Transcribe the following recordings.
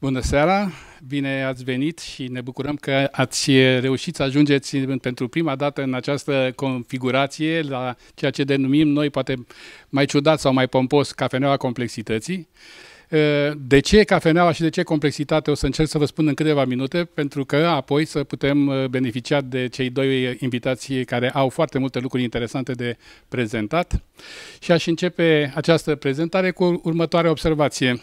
Bună seara, bine ați venit și ne bucurăm că ați reușit să ajungeți pentru prima dată în această configurație la ceea ce denumim noi, poate mai ciudat sau mai pompos, cafeneaua complexității. De ce cafeneaua și de ce complexitate o să încerc să vă spun în câteva minute, pentru că apoi să putem beneficia de cei doi invitații care au foarte multe lucruri interesante de prezentat. Și aș începe această prezentare cu următoarea observație.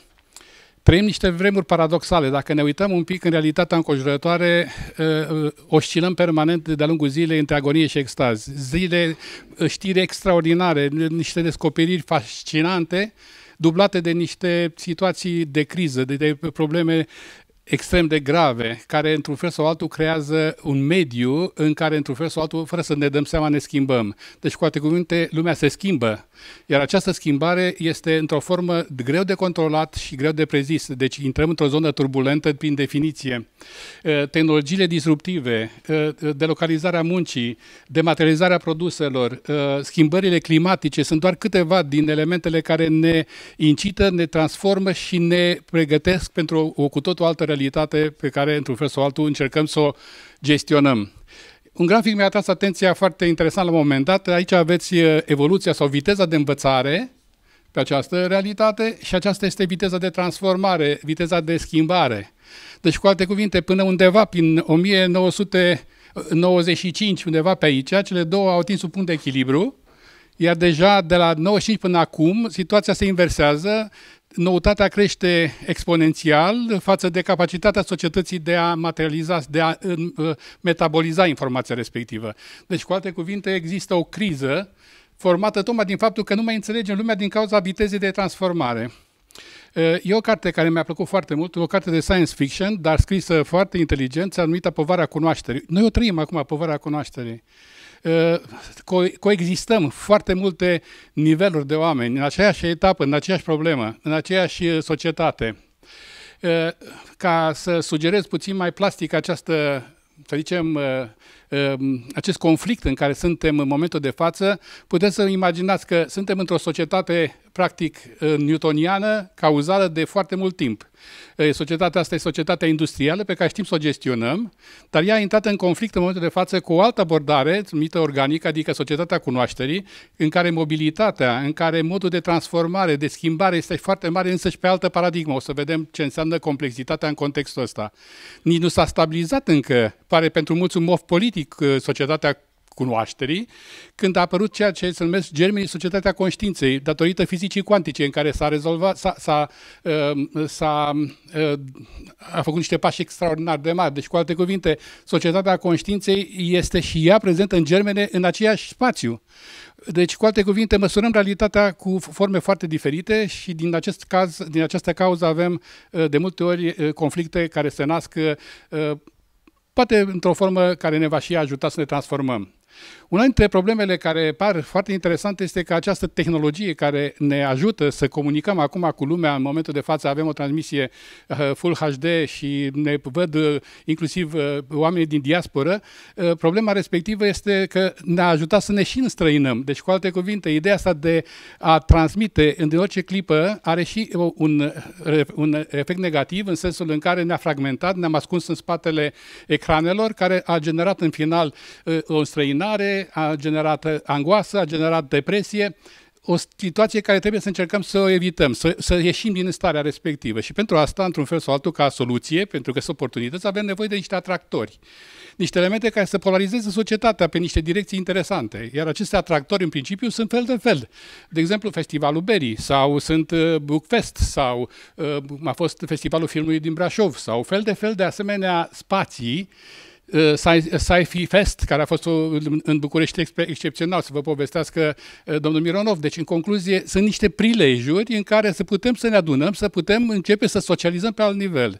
Trăim niște vremuri paradoxale. Dacă ne uităm un pic în realitatea înconjurătoare, ă, ă, oscilăm permanent de-a lungul zilei între agonie și extaz. Zile, ă, știri extraordinare, niște descoperiri fascinante, dublate de niște situații de criză, de, de probleme extrem de grave, care într-un fel sau altul creează un mediu în care într-un fel sau altul, fără să ne dăm seama, ne schimbăm. Deci, cu alte cuvinte, lumea se schimbă, iar această schimbare este într-o formă greu de controlat și greu de prezis. Deci, intrăm într-o zonă turbulentă prin definiție. Tehnologiile disruptive, delocalizarea muncii, dematerializarea produselor, schimbările climatice sunt doar câteva din elementele care ne incită, ne transformă și ne pregătesc pentru o cu totul altă realitate realitate pe care, într-un fel sau altul, încercăm să o gestionăm. Un grafic mi-a atras atenția foarte interesant la un moment dat. Aici aveți evoluția sau viteza de învățare pe această realitate și aceasta este viteza de transformare, viteza de schimbare. Deci, cu alte cuvinte, până undeva prin 1995, undeva pe aici, cele două au atins un punct de echilibru, iar deja de la 95 până acum situația se inversează noutatea crește exponențial față de capacitatea societății de a materializa, de a uh, metaboliza informația respectivă. Deci, cu alte cuvinte, există o criză formată tocmai din faptul că nu mai înțelegem lumea din cauza vitezei de transformare. Uh, e o carte care mi-a plăcut foarte mult, o carte de science fiction, dar scrisă foarte inteligent, se numită Povara Cunoașterii. Noi o trăim acum, Povara Cunoașterii. Eh, co- coexistăm foarte multe niveluri de oameni, în aceeași etapă, în aceeași problemă, în aceeași eh, societate. Eh, ca să sugerez puțin mai plastic această să zicem, acest conflict în care suntem în momentul de față, puteți să imaginați că suntem într-o societate practic newtoniană, cauzală de foarte mult timp. Societatea asta e societatea industrială pe care știm să o gestionăm, dar ea a intrat în conflict în momentul de față cu o altă abordare numită organică, adică societatea cunoașterii, în care mobilitatea, în care modul de transformare, de schimbare este foarte mare, însă și pe altă paradigmă. O să vedem ce înseamnă complexitatea în contextul ăsta. Nici nu s-a stabilizat încă, pare pentru mulți un mov politic, societatea cunoașterii, când a apărut ceea ce se numesc germenii societatea conștiinței, datorită fizicii cuantice, în care s-a rezolvat, s-a, s-a, ehm, s-a, ehm, a făcut niște pași extraordinar de mari. Deci, cu alte cuvinte, societatea conștiinței este și ea prezentă în germene în aceeași spațiu. Deci, cu alte cuvinte, măsurăm realitatea cu forme foarte diferite și din, acest caz, din această cauză avem eh, de multe ori eh, conflicte care se nasc eh, poate într-o formă care ne va și ajuta să ne transformăm. Una dintre problemele care par foarte interesante este că această tehnologie care ne ajută să comunicăm acum cu lumea, în momentul de față avem o transmisie uh, Full HD și ne văd uh, inclusiv uh, oamenii din diasporă, problema respectivă este că ne-a ajutat să ne și înstrăinăm. Deci, cu alte cuvinte, ideea asta de a transmite în orice clipă are și un, un efect negativ în sensul în care ne-a fragmentat, ne-am ascuns în spatele ecranelor, care a generat în final o înstrăinare tensionare, a generat angoasă, a generat depresie, o situație care trebuie să încercăm să o evităm, să, să ieșim din starea respectivă. Și pentru asta, într-un fel sau altul, ca soluție, pentru că sunt oportunități, avem nevoie de niște atractori, niște elemente care să polarizeze societatea pe niște direcții interesante. Iar aceste atractori, în principiu, sunt fel de fel. De exemplu, Festivalul Berii, sau sunt uh, Bookfest sau uh, a fost Festivalul Filmului din Brașov sau fel de fel de asemenea spații Uh, uh, Sci-Fi Fest, care a fost în București excepțional, să vă povestească uh, domnul Mironov. Deci, în concluzie, sunt niște prilejuri în care să putem să ne adunăm, să putem începe să socializăm pe alt nivel.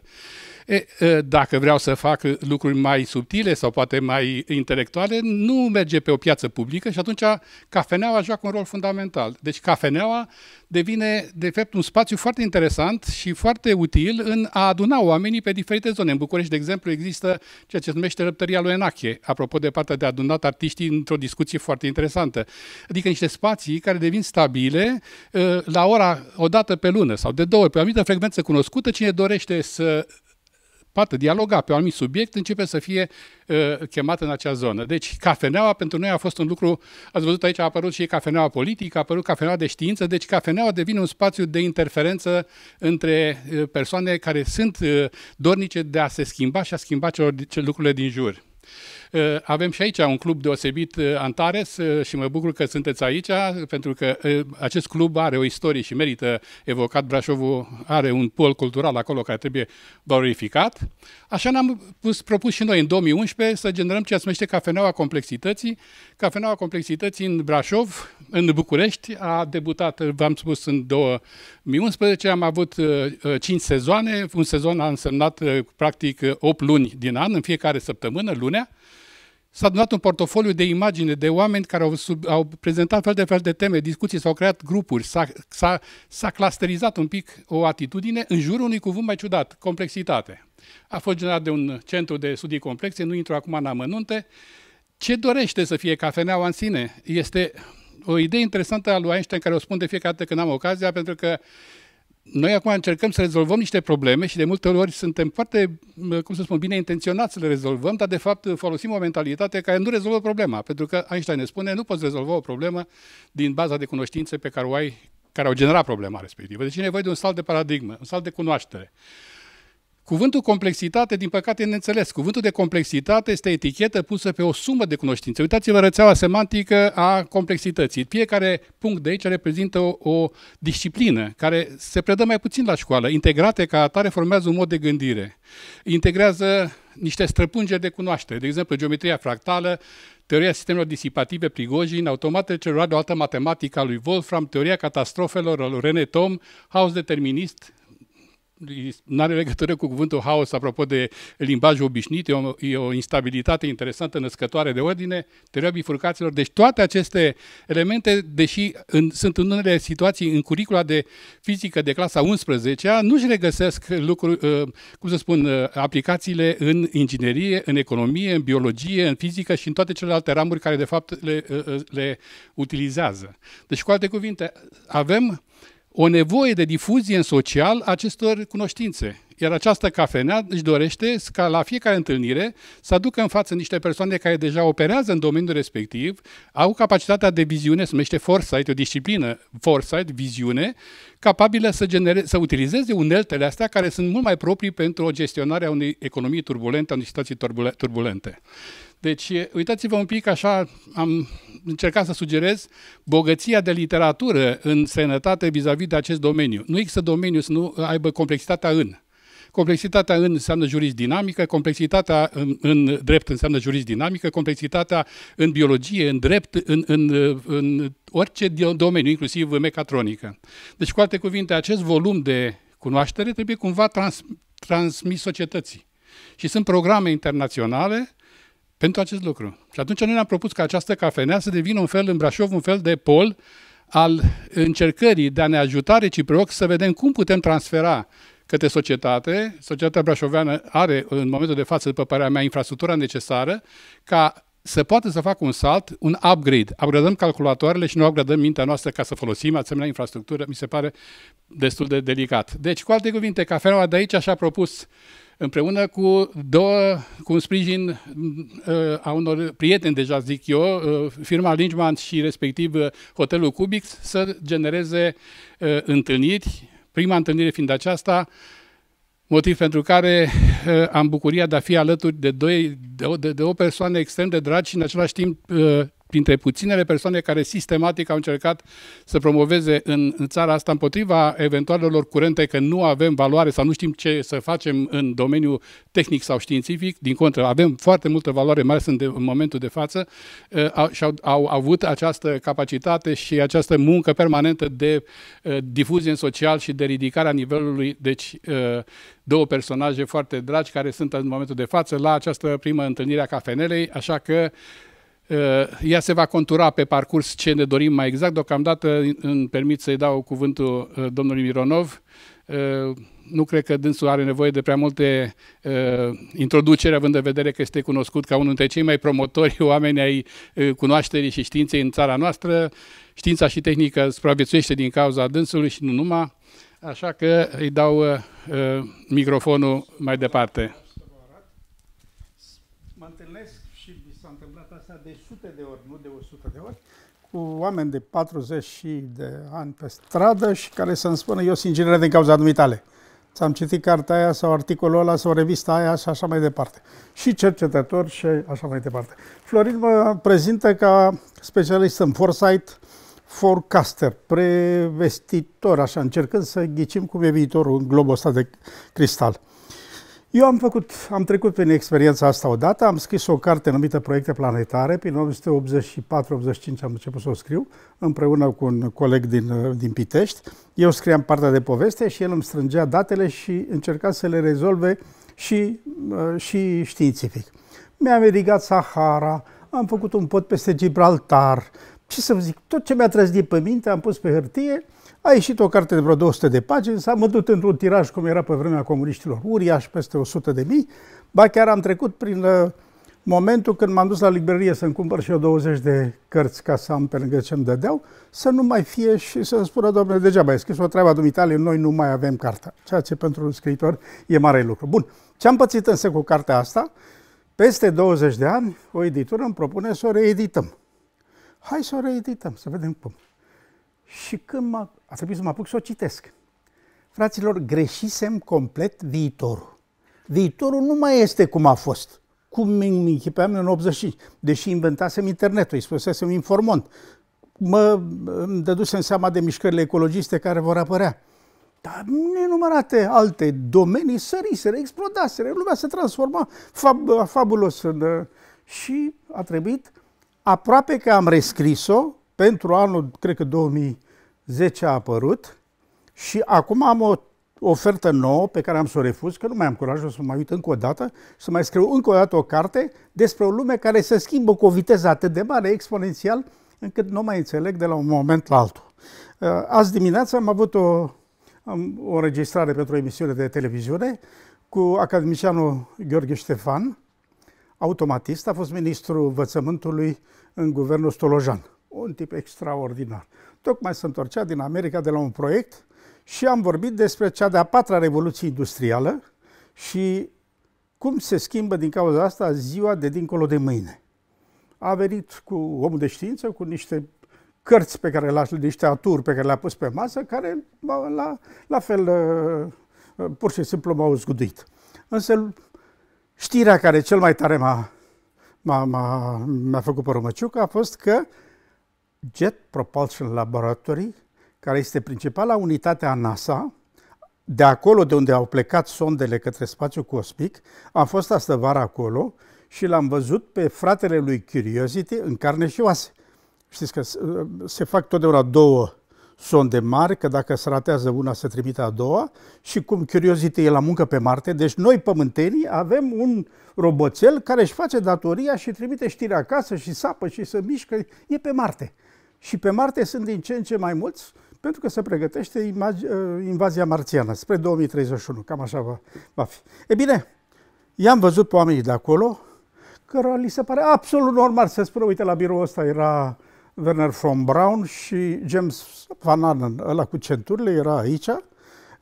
E, dacă vreau să fac lucruri mai subtile sau poate mai intelectuale, nu merge pe o piață publică și atunci cafeneaua joacă un rol fundamental. Deci cafeneaua devine, de fapt, un spațiu foarte interesant și foarte util în a aduna oamenii pe diferite zone. În București, de exemplu, există ceea ce se numește răptăria lui Enache, apropo de partea de adunat artiștii într-o discuție foarte interesantă. Adică niște spații care devin stabile la ora o dată pe lună sau de două pe o anumită frecvență cunoscută, cine dorește să poată dialoga pe un anumit subiect, începe să fie uh, chemată în acea zonă. Deci, cafeneaua pentru noi a fost un lucru, ați văzut aici, a apărut și cafeneaua politică, a apărut cafeneaua de știință, deci cafeneaua devine un spațiu de interferență între uh, persoane care sunt uh, dornice de a se schimba și a schimba celor, celor lucrurile din jur. Ă, avem și aici un club deosebit, ă, Antares, ă, și mă bucur că sunteți aici, pentru că acest club are o istorie și merită evocat. Brașovul are un pol cultural acolo care trebuie valorificat. Așa ne-am pus, propus și noi în 2011 să generăm ceea ce se numește Cafeneaua Complexității. Cafeneaua Complexității în Brașov, în București, a debutat, v-am spus, în 2011. Am avut 5 sezoane. Un sezon a însemnat, practic, 8 luni din an, în fiecare săptămână, lunea. S-a adunat un portofoliu de imagine, de oameni care au, sub, au prezentat fel de fel de teme, discuții, s-au creat grupuri, s-a, s-a, s-a clusterizat un pic o atitudine în jurul unui cuvânt mai ciudat, complexitate. A fost generat de un centru de studii complexe, nu intru acum în amănunte. Ce dorește să fie cafeneaua în sine? Este o idee interesantă a lui Einstein care o spun de fiecare dată când am ocazia, pentru că uh, noi acum încercăm să rezolvăm niște probleme și de multe ori suntem foarte, cum să spun, bine intenționați să le rezolvăm, dar de fapt folosim o mentalitate care nu rezolvă problema, pentru că Einstein ne spune nu poți rezolva o problemă din baza de cunoștințe pe care o ai, care au generat problema respectivă. Deci e nevoie de un salt de paradigmă, un salt de cunoaștere. Cuvântul complexitate, din păcate, e neînțeles. Cuvântul de complexitate este etichetă pusă pe o sumă de cunoștințe. Uitați-vă rețeaua semantică a complexității. Fiecare punct de aici reprezintă o, o disciplină care se predă mai puțin la școală. Integrate ca atare formează un mod de gândire. Integrează niște străpungeri de cunoaștere, de exemplu geometria fractală, teoria sistemelor disipative Prigojin, automatele celuloare de o altă matematică a lui Wolfram, teoria catastrofelor al lui René Tom, haos determinist, nu are legătură cu cuvântul haos apropo de limbajul obișnuit, e o, e o instabilitate interesantă născătoare de ordine, teoria furcaților. Deci toate aceste elemente, deși în, sunt în unele situații în curicula de fizică de clasa 11-a, nu-și regăsesc lucruri, ă, cum să spun, ă, aplicațiile în inginerie, în economie, în biologie, în fizică și în toate celelalte ramuri care de fapt le, ă, le utilizează. Deci cu alte cuvinte, avem o nevoie de difuzie în social acestor cunoștințe. Iar această cafenea își dorește ca la fiecare întâlnire să aducă în față niște persoane care deja operează în domeniul respectiv, au capacitatea de viziune, se numește foresight, o disciplină, foresight, viziune, capabilă să, genere, să utilizeze uneltele astea care sunt mult mai proprii pentru o gestionare a unei economii turbulente, a unei situații turbulente. Deci, uitați-vă un pic, așa am încercat să sugerez bogăția de literatură în sănătate vis-a-vis de acest domeniu. Nu există domeniu să nu aibă complexitatea în. Complexitatea în înseamnă jurisdinamică, complexitatea în, în drept înseamnă jurisdinamică, complexitatea în biologie, în drept, în, în, în orice domeniu, inclusiv mecatronică. Deci, cu alte cuvinte, acest volum de cunoaștere trebuie cumva trans, transmis societății. Și sunt programe internaționale pentru acest lucru. Și atunci noi ne-am propus ca această cafenea să devină un fel în Brașov, un fel de pol al încercării de a ne ajuta reciproc să vedem cum putem transfera către societate. Societatea brașoveană are în momentul de față, după părerea mea, infrastructura necesară ca să poată să facă un salt, un upgrade. Upgradăm calculatoarele și nu upgradăm mintea noastră ca să folosim asemenea infrastructură, mi se pare destul de delicat. Deci, cu alte cuvinte, cafeaua de aici și-a propus împreună cu, două, cu un sprijin uh, a unor prieteni, deja zic eu, uh, firma Lingman și respectiv uh, hotelul Cubix, să genereze uh, întâlniri, prima întâlnire fiind aceasta, uh, Motiv pentru care eh, am bucuria de a fi alături de, doi, de, o, de, de o persoană extrem de dragi și în același timp eh, printre puținele persoane care sistematic au încercat să promoveze în, în țara asta împotriva eventualelor curente că nu avem valoare sau nu știm ce să facem în domeniul tehnic sau științific. Din contră, avem foarte multă valoare, mai ales în, de, în momentul de față, uh, ă, și au, au avut această capacitate și această muncă permanentă de uh, difuzie în social și de ridicarea nivelului. Deci, uh, două personaje foarte dragi care sunt în momentul de față la această primă întâlnire a cafenelei, așa că uh, ea se va contura pe parcurs ce ne dorim mai exact. Deocamdată îmi permit să-i dau cuvântul uh, domnului Mironov. Uh, nu cred că dânsul are nevoie de prea multe uh, introduceri, având în vedere că este cunoscut ca unul dintre cei mai promotori oameni ai cunoașterii și științei în țara noastră. Știința și tehnică supraviețuiește din cauza dânsului și nu numai, așa că îi dau microfonul mai departe. cu oameni de 40 și de ani pe stradă și care să-mi spună eu sunt inginer din cauza dumitale. Ți-am citit cartea aia sau articolul ăla sau revista aia și așa mai departe. Și cercetător și așa mai departe. Florin mă prezintă ca specialist în foresight, forecaster, prevestitor, așa, încercând să ghicim cum e viitorul în globul ăsta de cristal. Eu am făcut, am trecut prin experiența asta odată, am scris o carte numită Proiecte Planetare, prin 1984-85 am început să o scriu, împreună cu un coleg din, din Pitești. Eu scriam partea de poveste și el îmi strângea datele și încerca să le rezolve și, uh, și științific. Mi-am erigat Sahara, am făcut un pod peste Gibraltar, ce să vă zic, tot ce mi-a trezit pe minte am pus pe hârtie a ieșit o carte de vreo 200 de pagini, s-a mădut într-un tiraj cum era pe vremea comuniștilor, uriaș, peste 100 de mii. Ba chiar am trecut prin uh, momentul când m-am dus la librărie să-mi cumpăr și eu 20 de cărți ca să am pe lângă ce-mi dădeau, să nu mai fie și să spună, domnule, degeaba ai scris o treabă dumitale, noi nu mai avem cartea, ceea ce pentru un scriitor e mare lucru. Bun, ce am pățit însă cu cartea asta? Peste 20 de ani, o editură îmi propune să o reedităm. Hai să o reedităm, să vedem cum. Și când m a trebuit să mă apuc să o citesc. Fraților, greșisem complet viitorul. Viitorul nu mai este cum a fost, cum mi închipeam în 85, deși inventasem internetul, îi spusesem informant. Mă dădusem seama de mișcările ecologiste care vor apărea. Dar nenumărate alte domenii săriseră, explodaseră, lumea se transforma fab, fabulos. În, și a trebuit, aproape că am rescris-o, pentru anul, cred că 2010 a apărut și acum am o ofertă nouă pe care am să o refuz, că nu mai am curajul să mă uit încă o dată, să mai scriu încă o dată o carte despre o lume care se schimbă cu o viteză atât de mare, exponențial, încât nu mai înțeleg de la un moment la altul. Uh, azi dimineața am avut o, am, o înregistrare pentru o emisiune de televiziune cu academicianul Gheorghe Ștefan, automatist, a fost ministrul învățământului în guvernul Stolojan un tip extraordinar. Tocmai se întorcea din America de la un proiect și am vorbit despre cea de-a patra revoluție industrială și cum se schimbă din cauza asta ziua de dincolo de mâine. A venit cu omul de știință, cu niște cărți pe care le-a, niște aturi pe care le-a pus pe masă, care la, la fel ă, ă, pur și simplu m-au zguduit. Însă știrea care cel mai tare m-a, m-a, m-a, făcut pe a fost că Jet Propulsion Laboratory, care este principala unitate a NASA, de acolo de unde au plecat sondele către spațiu cosmic, am fost astă vară acolo și l-am văzut pe fratele lui Curiosity în carne și oase. Știți că uh, se fac totdeauna două sonde mari, că dacă se ratează una, se trimite a doua și cum Curiosity e la muncă pe Marte, deci noi pământenii avem un roboțel care își face datoria și trimite știri acasă și sapă și se mișcă, e pe Marte și pe Marte sunt din ce în ce mai mulți, pentru că se pregătește ă, invazia marțiană spre 2031, cam așa va, va fi. E bine, i-am văzut pe oamenii de acolo, cărora li se pare absolut normal să spună, uite, la biroul ăsta era Werner von Braun și James Van Allen, ăla cu centurile, era aici.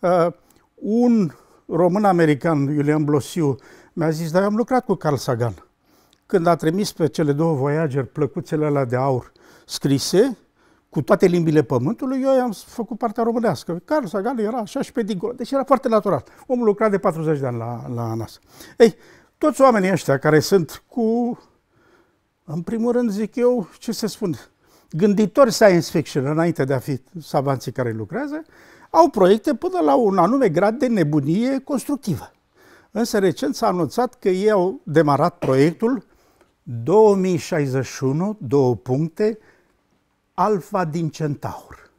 Uh, un român-american, Iulian Blosiu, mi-a zis, dar eu am lucrat cu Carl Sagan. Când a trimis pe cele două Voyager plăcuțele alea de aur, uh, scrise cu toate limbile pământului, eu am făcut partea românească. Carlos Agale era așa și pe dincolo. Deci era foarte natural. Omul lucra de 40 de ani la, la ANAS. Ei, toți oamenii ăștia care sunt cu, în primul rând zic eu, ce se spun, gânditori science fiction înainte de a fi savanții care lucrează, au proiecte până la un anume grad de nebunie constructivă. Însă recent s-a anunțat că ei au demarat proiectul 2061, două puncte, Alfa din Centaur.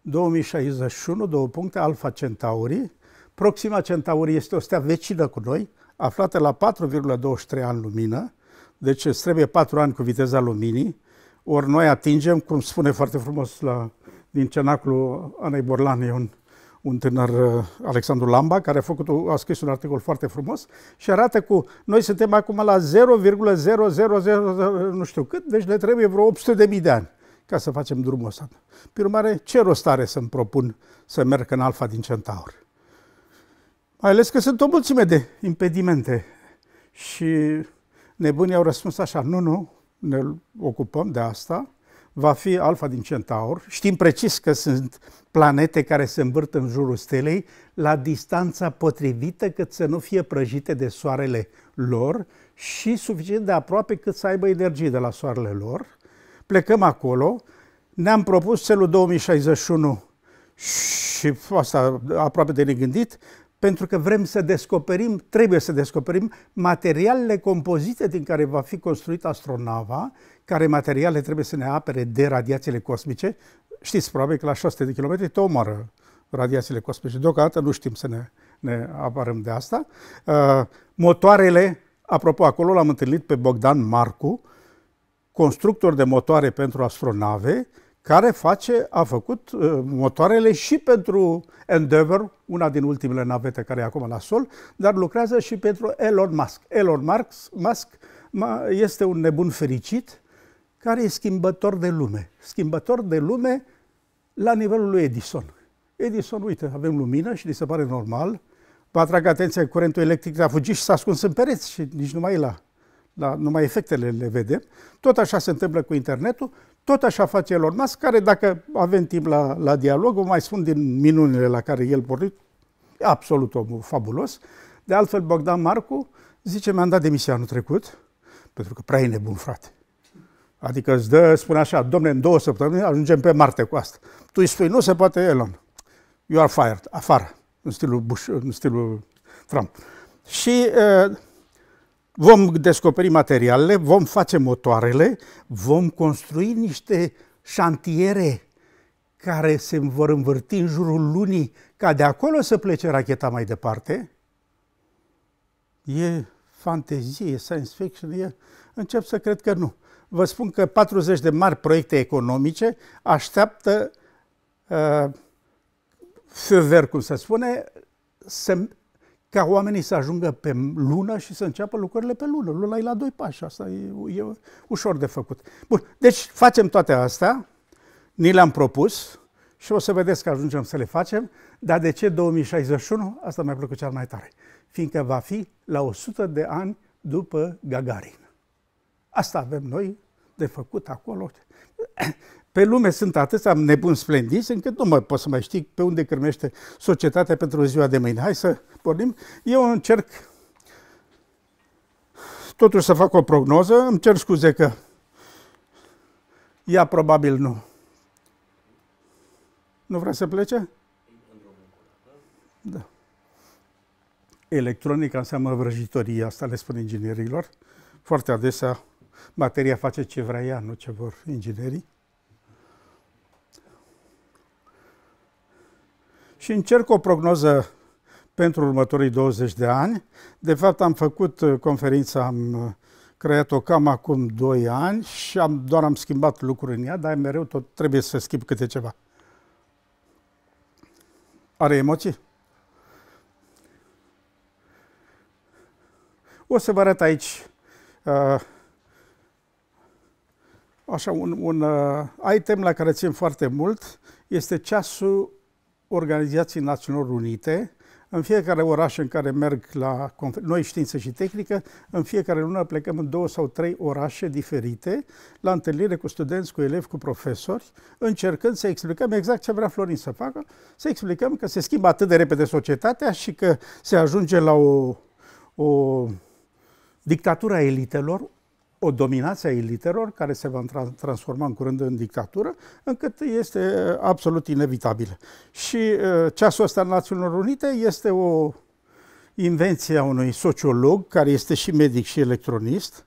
2061, două puncte, Alfa Centauri. Proxima Centauri este o stea vecină cu noi, aflată la 4,23 ani lumină, deci îți trebuie 4 ani cu viteza luminii, ori noi atingem, cum spune foarte frumos la, din cenacul Anei Borlan, e un, un tânăr, uh, Alexandru Lamba, care a, făcut, a scris un articol foarte frumos și arată cu noi suntem acum la 0,000 nu știu cât, deci ne trebuie vreo 800.000 de ani ca să facem drumul ăsta. Prin urmare, ce rost are să-mi propun să merg în Alfa din Centaur? Mai ales că sunt o mulțime de impedimente și nebunii au răspuns așa, nu, nu, ne ocupăm de asta, va fi Alfa din Centaur. Știm precis că sunt planete care se învârt în jurul stelei la distanța potrivită cât să nu fie prăjite de soarele lor și suficient de aproape cât să aibă energie de la soarele lor plecăm acolo, ne-am propus celul 2061 și asta aproape de negândit, pentru că vrem să descoperim, trebuie să descoperim materialele compozite din care va fi construit astronava, care materiale trebuie să ne apere de radiațiile cosmice. Știți, probabil că la 600 de kilometri te omoară radiațiile cosmice. Deocamdată nu știm să ne, ne apărăm de asta. Uh, motoarele, apropo, acolo l-am întâlnit pe Bogdan Marcu, uh, constructor de motoare pentru astronave, care face, a făcut uh, motoarele și pentru Endeavour, una din ultimele navete care e acum la sol, dar lucrează și pentru Elon Musk. Elon Musk Musk, este un nebun fericit care e schimbător de lume. Schimbător de lume la nivelul lui Edison. Edison, uite, avem lumină și li se pare normal. Vă atrag atenția că curentul electric a fugit și s-a ascuns în pereți și nici nu mai e la dar numai efectele le vedem. Tot așa se întâmplă cu internetul, tot așa face Elon Musk, care dacă avem timp la, la dialog, o mai spun din minunile la care el pornit, absolut omul fabulos. De altfel, Bogdan Marcu zice, mi-am dat demisia anul trecut, pentru că prea e nebun, frate. Adică îți dă, spune așa, domne, în două săptămâni ajungem pe Marte cu asta. Tu îi spui, nu se poate, Elon. You are fired, afară, în stilul, Bush, în stilul Trump. Și uh, vom descoperi materialele, vom face motoarele, vom construi niște șantiere care se vor învârti în jurul lunii, ca de acolo să plece racheta mai departe, e fantezie, e science fiction, e... încep să cred că nu. Vă spun că 40 de mari proiecte economice așteaptă uh, fever, cum se spune, să ca oamenii să ajungă pe lună și să înceapă lucrările pe lună. Luna e la doi pași, asta e, e ușor de făcut. Bun, deci facem toate astea, ni le-am propus și o să vedeți că ajungem să le facem, dar de ce 2061? Asta mi-a plăcut cel mai tare. Fiindcă va fi la 100 de ani după Gagarin. Asta avem noi de făcut acolo. Pe lume sunt atâția nebuni splendiți încât nu mai pot să mai știi pe unde cârmește societatea pentru ziua de mâine. Hai să pornim. Eu încerc totuși să fac o prognoză. Îmi cer scuze că ea probabil nu. Nu vrea să plece? Da. Electronica înseamnă vrăjitorie, asta le spun inginerilor. Foarte adesea, materia face ce vrea ea, nu ce vor inginerii. și încerc o prognoză pentru următorii 20 de ani. De fapt, am făcut uh, conferința, am uh, creat-o cam acum 2 ani și am, doar am schimbat lucruri în ea, dar mereu tot trebuie să schimb câte ceva. Are emoții? O să vă arăt aici uh, așa un, un uh, item la care țin foarte mult, este ceasul Organizației Națiunilor Unite, în fiecare oraș în care merg la noi știință și tehnică, în fiecare lună plecăm în două sau trei orașe diferite la întâlnire cu studenți, cu elevi, cu profesori, încercând să explicăm exact ce vrea Florin să facă, să explicăm că se schimbă atât de repede societatea și că se ajunge la o, o dictatură a elitelor, o dominație a elitelor care se va transforma în curând în dictatură, încât este uh, absolut inevitabil. Și uh, ceasul ăsta al Națiunilor Unite este o invenție a unui sociolog care este și medic și electronist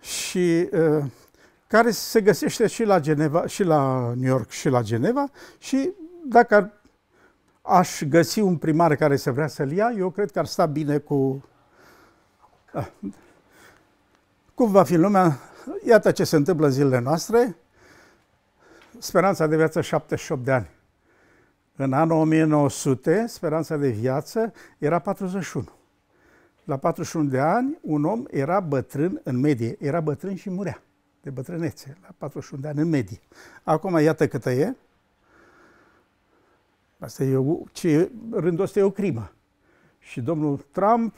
și uh, care se găsește și la, Geneva, și la New York și la Geneva și dacă ar, aș găsi un primar care se vrea să-l ia, eu cred că ar sta bine cu... Cum va fi lumea? Iată ce se întâmplă zilele noastre. Speranța de viață 78 de ani. În anul 1900, speranța de viață era 41. La 41 de ani, un om era bătrân în medie. Era bătrân și murea de bătrânețe, la 41 de ani în medie. Acum, iată câtă e. Asta e o, ce, rândul ăsta e o crimă. Și domnul Trump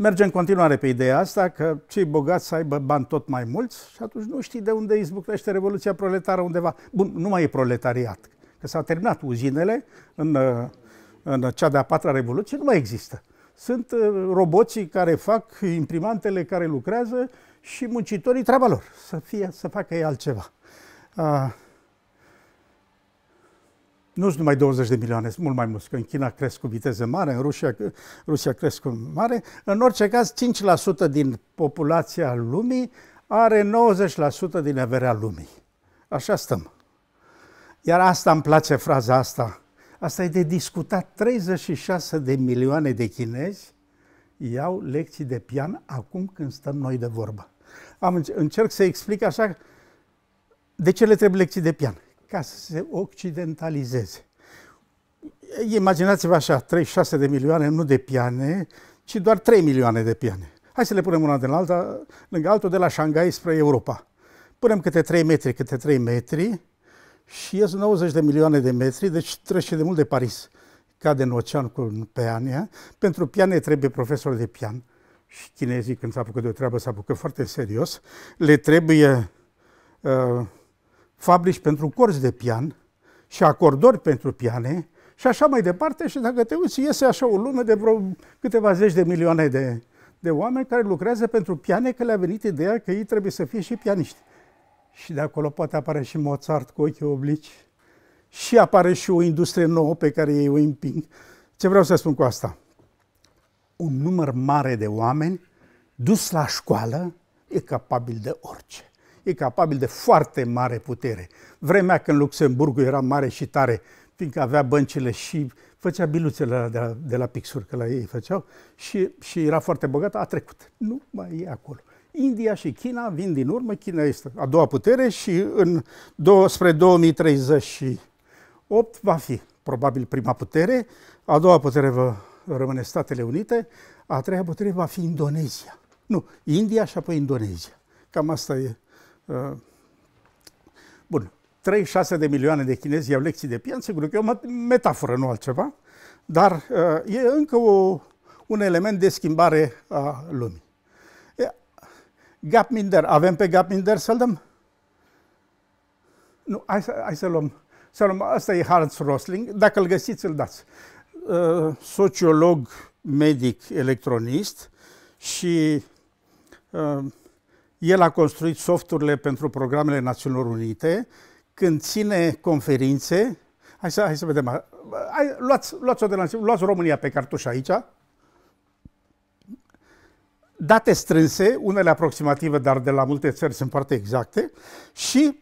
merge în continuare pe ideea asta că cei bogați să aibă bani tot mai mulți și atunci nu știi de unde izbucnește Revoluția Proletară undeva. Bun, nu mai e proletariat, că s-au terminat uzinele în, uh, în cea de-a patra Revoluție, nu mai există. Sunt uh, roboții care fac, imprimantele care lucrează și muncitorii treaba lor, să, fie, să facă ei altceva. Uh, nu sunt numai 20 de milioane, sunt mult mai mulți, în China cresc cu viteză mare, în Rusia, Rusia cresc cu mare. În orice caz, 5% din populația lumii are 90% din averea lumii. Așa stăm. Iar asta îmi place fraza asta. Asta e de discutat. 36 de milioane de chinezi iau lecții de pian acum când stăm noi de vorbă. Am, încerc să explic așa de ce le trebuie lecții de pian ca să se occidentalizeze. Imaginați-vă așa, 36 de milioane, nu de piane, ci doar 3 milioane de piane. Hai să le punem una de la alta, lângă altul, de la Shanghai spre Europa. Punem câte 3 metri, câte 3 metri și ies 90 de milioane de metri, deci trece de mult de Paris. Cade în ocean cu peania. Pentru piane trebuie profesor de pian. Și chinezii, când s-a apucat de o treabă, s-a apucat foarte serios. Le trebuie uh, fabrici pentru corzi de pian și acordori pentru piane și așa mai departe și dacă te uiți, iese așa o lume de vreo câteva zeci de milioane de, de oameni care lucrează pentru piane, că le-a venit ideea că ei trebuie să fie și pianiști. Și de acolo poate apare și Mozart cu ochii oblici și apare și o industrie nouă pe care ei o împing. Ce vreau să spun cu asta? Un număr mare de oameni dus la școală e capabil de orice e capabil de foarte mare putere. Vremea când Luxemburgul era mare și tare, fiindcă avea băncile și făcea biluțele de la, de la pixuri, că la ei făceau, și, și era foarte bogat, a trecut. Nu mai e acolo. India și China vin din urmă, China este a doua putere și în, două, spre 2038 va fi probabil prima putere, a doua putere va rămâne Statele Unite, a treia putere va fi Indonezia. Nu, India și apoi Indonezia. Cam asta e Uh, bun, 36 de milioane de chinezi iau lecții de pian, sigur că e o metaforă, nu altceva, dar uh, e încă o, un element de schimbare a lumii. Gapminder, avem pe Gapminder să-l dăm? Nu, hai să, hai să luăm. Să luăm. Asta e Hans Rosling, dacă îl găsiți, îl dați. Uh, sociolog, medic, electronist și uh, el a construit softurile pentru programele Națiunilor Unite, când ține conferințe, hai să, hai să vedem, hai, luați, luați-o de la, luați România pe cartuș aici, date strânse, unele aproximative, dar de la multe țări sunt foarte exacte, și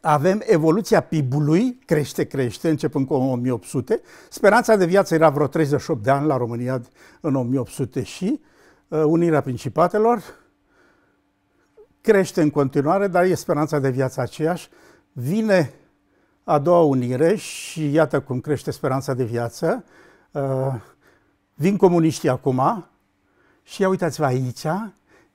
avem evoluția PIB-ului, crește, crește, începând cu 1800. Speranța de viață era vreo 38 de ani la România în 1800 și uh, Unirea Principatelor, crește în continuare, dar e speranța de viață aceeași. Vine a doua unire și iată cum crește speranța de viață. Uh, vin comuniștii acum și ia uitați-vă aici,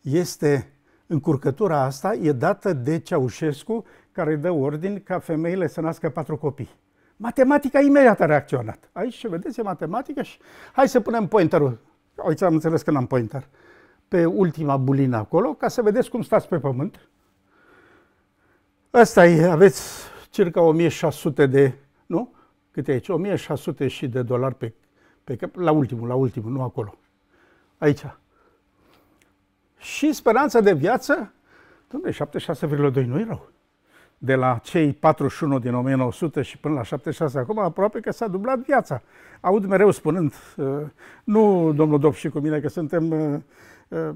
este încurcătura asta, e dată de Ceaușescu care dă ordin ca femeile să nască patru copii. Matematica imediat a reacționat. Aici, vedeți, e matematică și hai să punem pointerul. Aici am înțeles că n-am pointer pe ultima bulină acolo, ca să vedeți cum stați pe pământ. Asta e, aveți circa 1600 de, nu? Câte aici? 1600 și de dolari pe, pe cap, la ultimul, la ultimul, nu acolo. Aici. Și speranța de viață, domnule, 76,2 nu e rău. De la cei 41 din 1900 și până la 76 acum, aproape că s-a dublat viața. Aud mereu spunând, uh, nu domnul Dob și cu mine, că suntem uh, Uh,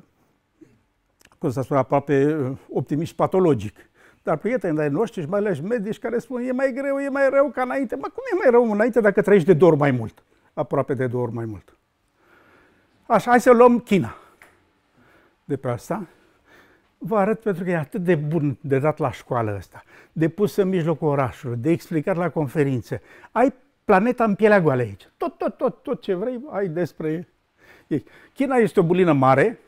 cum să spun, aproape uh, optimist patologic. Dar prieteni ai noștri și mai ales medici care spun e mai greu, e mai rău ca înainte. Mă, cum e mai rău înainte dacă trăiești de două ori mai mult? Aproape de două ori mai mult. Așa, hai să luăm China. De pe asta vă arăt pentru că e atât de bun de dat la școală asta, de pus în mijlocul orașului, de explicat la conferințe. Ai planeta în pielea goală aici. Tot, tot, tot, tot ce vrei ai despre China este o bulină mare,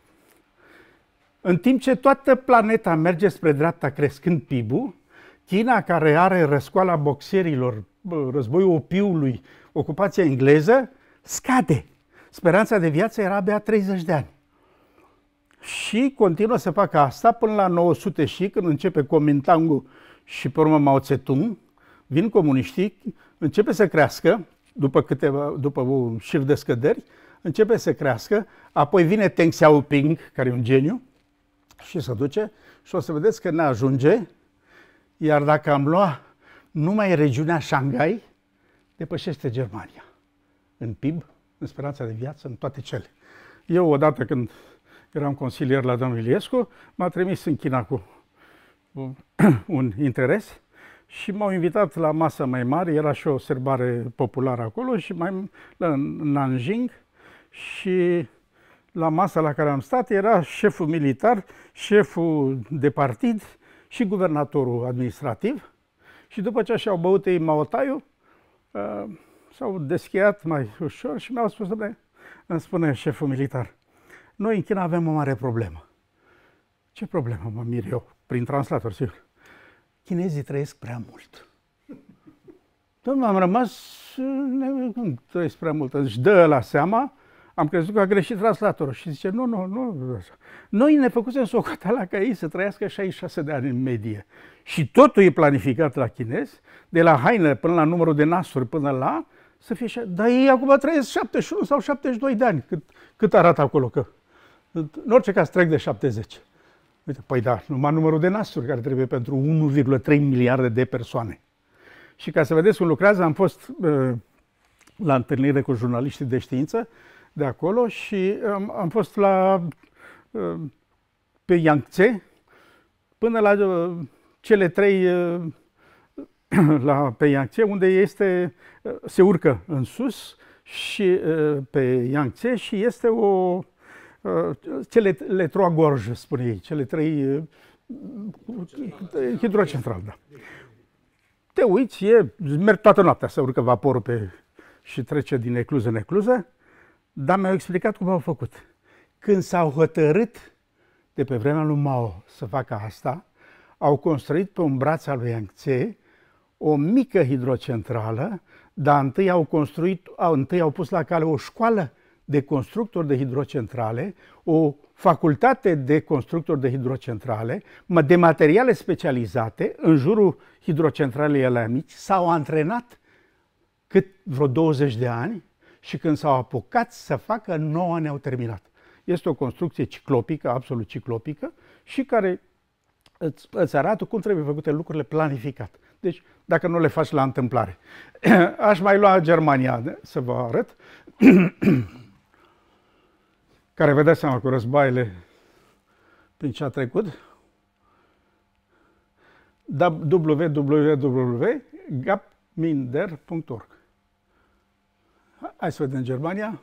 în timp ce toată planeta merge spre dreapta crescând PIB-ul, China, care are răscoala boxerilor, războiul opiului, ocupația engleză, scade. Speranța de viață era abia 30 de ani. Și continuă să facă asta până la 900 și când începe Kuomintangul și pe urmă Mao Tse-tung, vin comuniștii, începe să crească după, câteva, după un șir de scăderi începe să crească, apoi vine Teng Xiaoping, care e un geniu, și se duce și o să vedeți că ne ajunge, iar dacă am luat numai regiunea Shanghai, depășește Germania în PIB, în speranța de viață, în toate cele. Eu, odată când eram consilier la domnul Iliescu, m-a trimis în China cu un interes și m-au invitat la masa mai mare, era și o serbare populară acolo și mai la Nanjing, și la masa la care am stat era șeful militar, șeful de partid și guvernatorul administrativ. Și după ce și-au băut ei maotaiul, uh, s-au deschiat mai ușor și mi-au spus, domnule, îmi spune șeful militar, noi în China avem o mare problemă. Ce problemă, mă mir eu, prin translator, sigur. Chinezii trăiesc prea mult. Domnul, am rămas, uh, ne, trăiesc prea mult. Își dă la seama am crezut că a greșit translatorul și zice, nu, nu, nu. Noi ne făcusem socoteala ca ei să trăiască 66 de ani în medie. Și totul e planificat la chinez, de la haine până la numărul de nasuri până la să fie așa. Dar ei acum trăiesc 71 sau 72 de ani, cât, cât arată acolo că. În orice caz trec de 70. Uite, păi da, numai numărul de nasuri care trebuie pentru 1,3 miliarde de persoane. Și ca să vedeți cum lucrează, am fost uh, la întâlnire cu jurnaliștii de știință de acolo și am, am fost la uh, pe Yangtze până la uh, cele trei uh, la pe Yangtze, unde este, se urcă în sus și pe Yangtze și este o cele le trois gorges, spune ei, cele trei hidrocentral, da. Te uiți, e, merg toată noaptea să urcă vaporul pe, și trece din ecluză în ecluză. Dar mi-au explicat cum au făcut. Când s-au hotărât de pe vremea lui Mao să facă asta, au construit pe un braț al lui Yangtze o mică hidrocentrală, dar întâi au, construit, au, întâi au pus la cale o școală de constructori de hidrocentrale, o facultate de constructori de hidrocentrale, de materiale specializate în jurul hidrocentralei alea mici, s-au antrenat cât vreo 20 de ani și când s-au apucat să facă, 9 ne-au terminat. Este o construcție ciclopică, absolut ciclopică, și care îți, îți arată cum trebuie făcute lucrurile planificat. Deci, dacă nu le faci la întâmplare. Aș mai lua Germania să vă arăt, care vă dați seama cu războaiele prin ce a trecut. www.gapminder.org Hai să vedem Germania.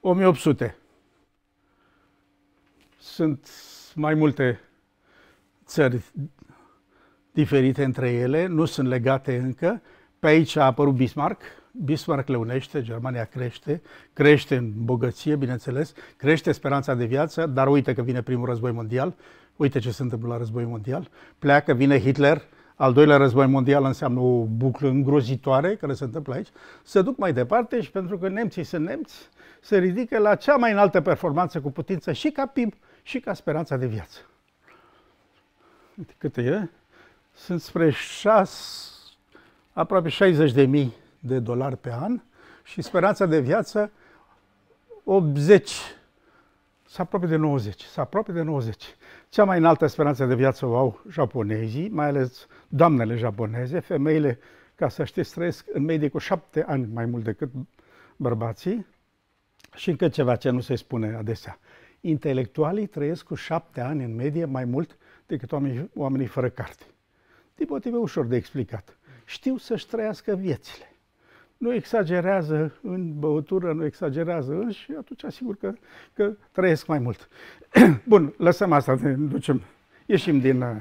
1800. Sunt mai multe țări diferite între ele, nu sunt legate încă. Pe aici a apărut Bismarck. Bismarck le unește, Germania crește, crește în bogăție, bineînțeles, crește speranța de viață, dar uite că vine primul război mondial, uite ce se întâmplă la război mondial, pleacă, vine Hitler, al doilea război mondial înseamnă o buclă îngrozitoare care se întâmplă aici, se duc mai departe și pentru că nemții sunt nemți, se ridică la cea mai înaltă performanță cu putință și ca PIB și ca speranța de viață. Câte e? Sunt spre 6, aproape 60 de mii de dolari pe an și speranța de viață 80, se aproape de 90, se aproape de 90. Cea mai înaltă speranță de viață o au japonezii, mai ales doamnele japoneze. Femeile, ca să știți, trăiesc în medie cu șapte ani mai mult decât bărbații. Și încă ceva ce nu se spune adesea. Intelectualii trăiesc cu șapte ani în medie mai mult decât oamenii, oamenii fără carte. Din motive ușor de explicat. Știu să-și trăiască viețile nu exagerează în băutură, nu exagerează în și atunci asigur că, că trăiesc mai mult. Bun, lăsăm asta, ne ducem, ieșim din... Uh,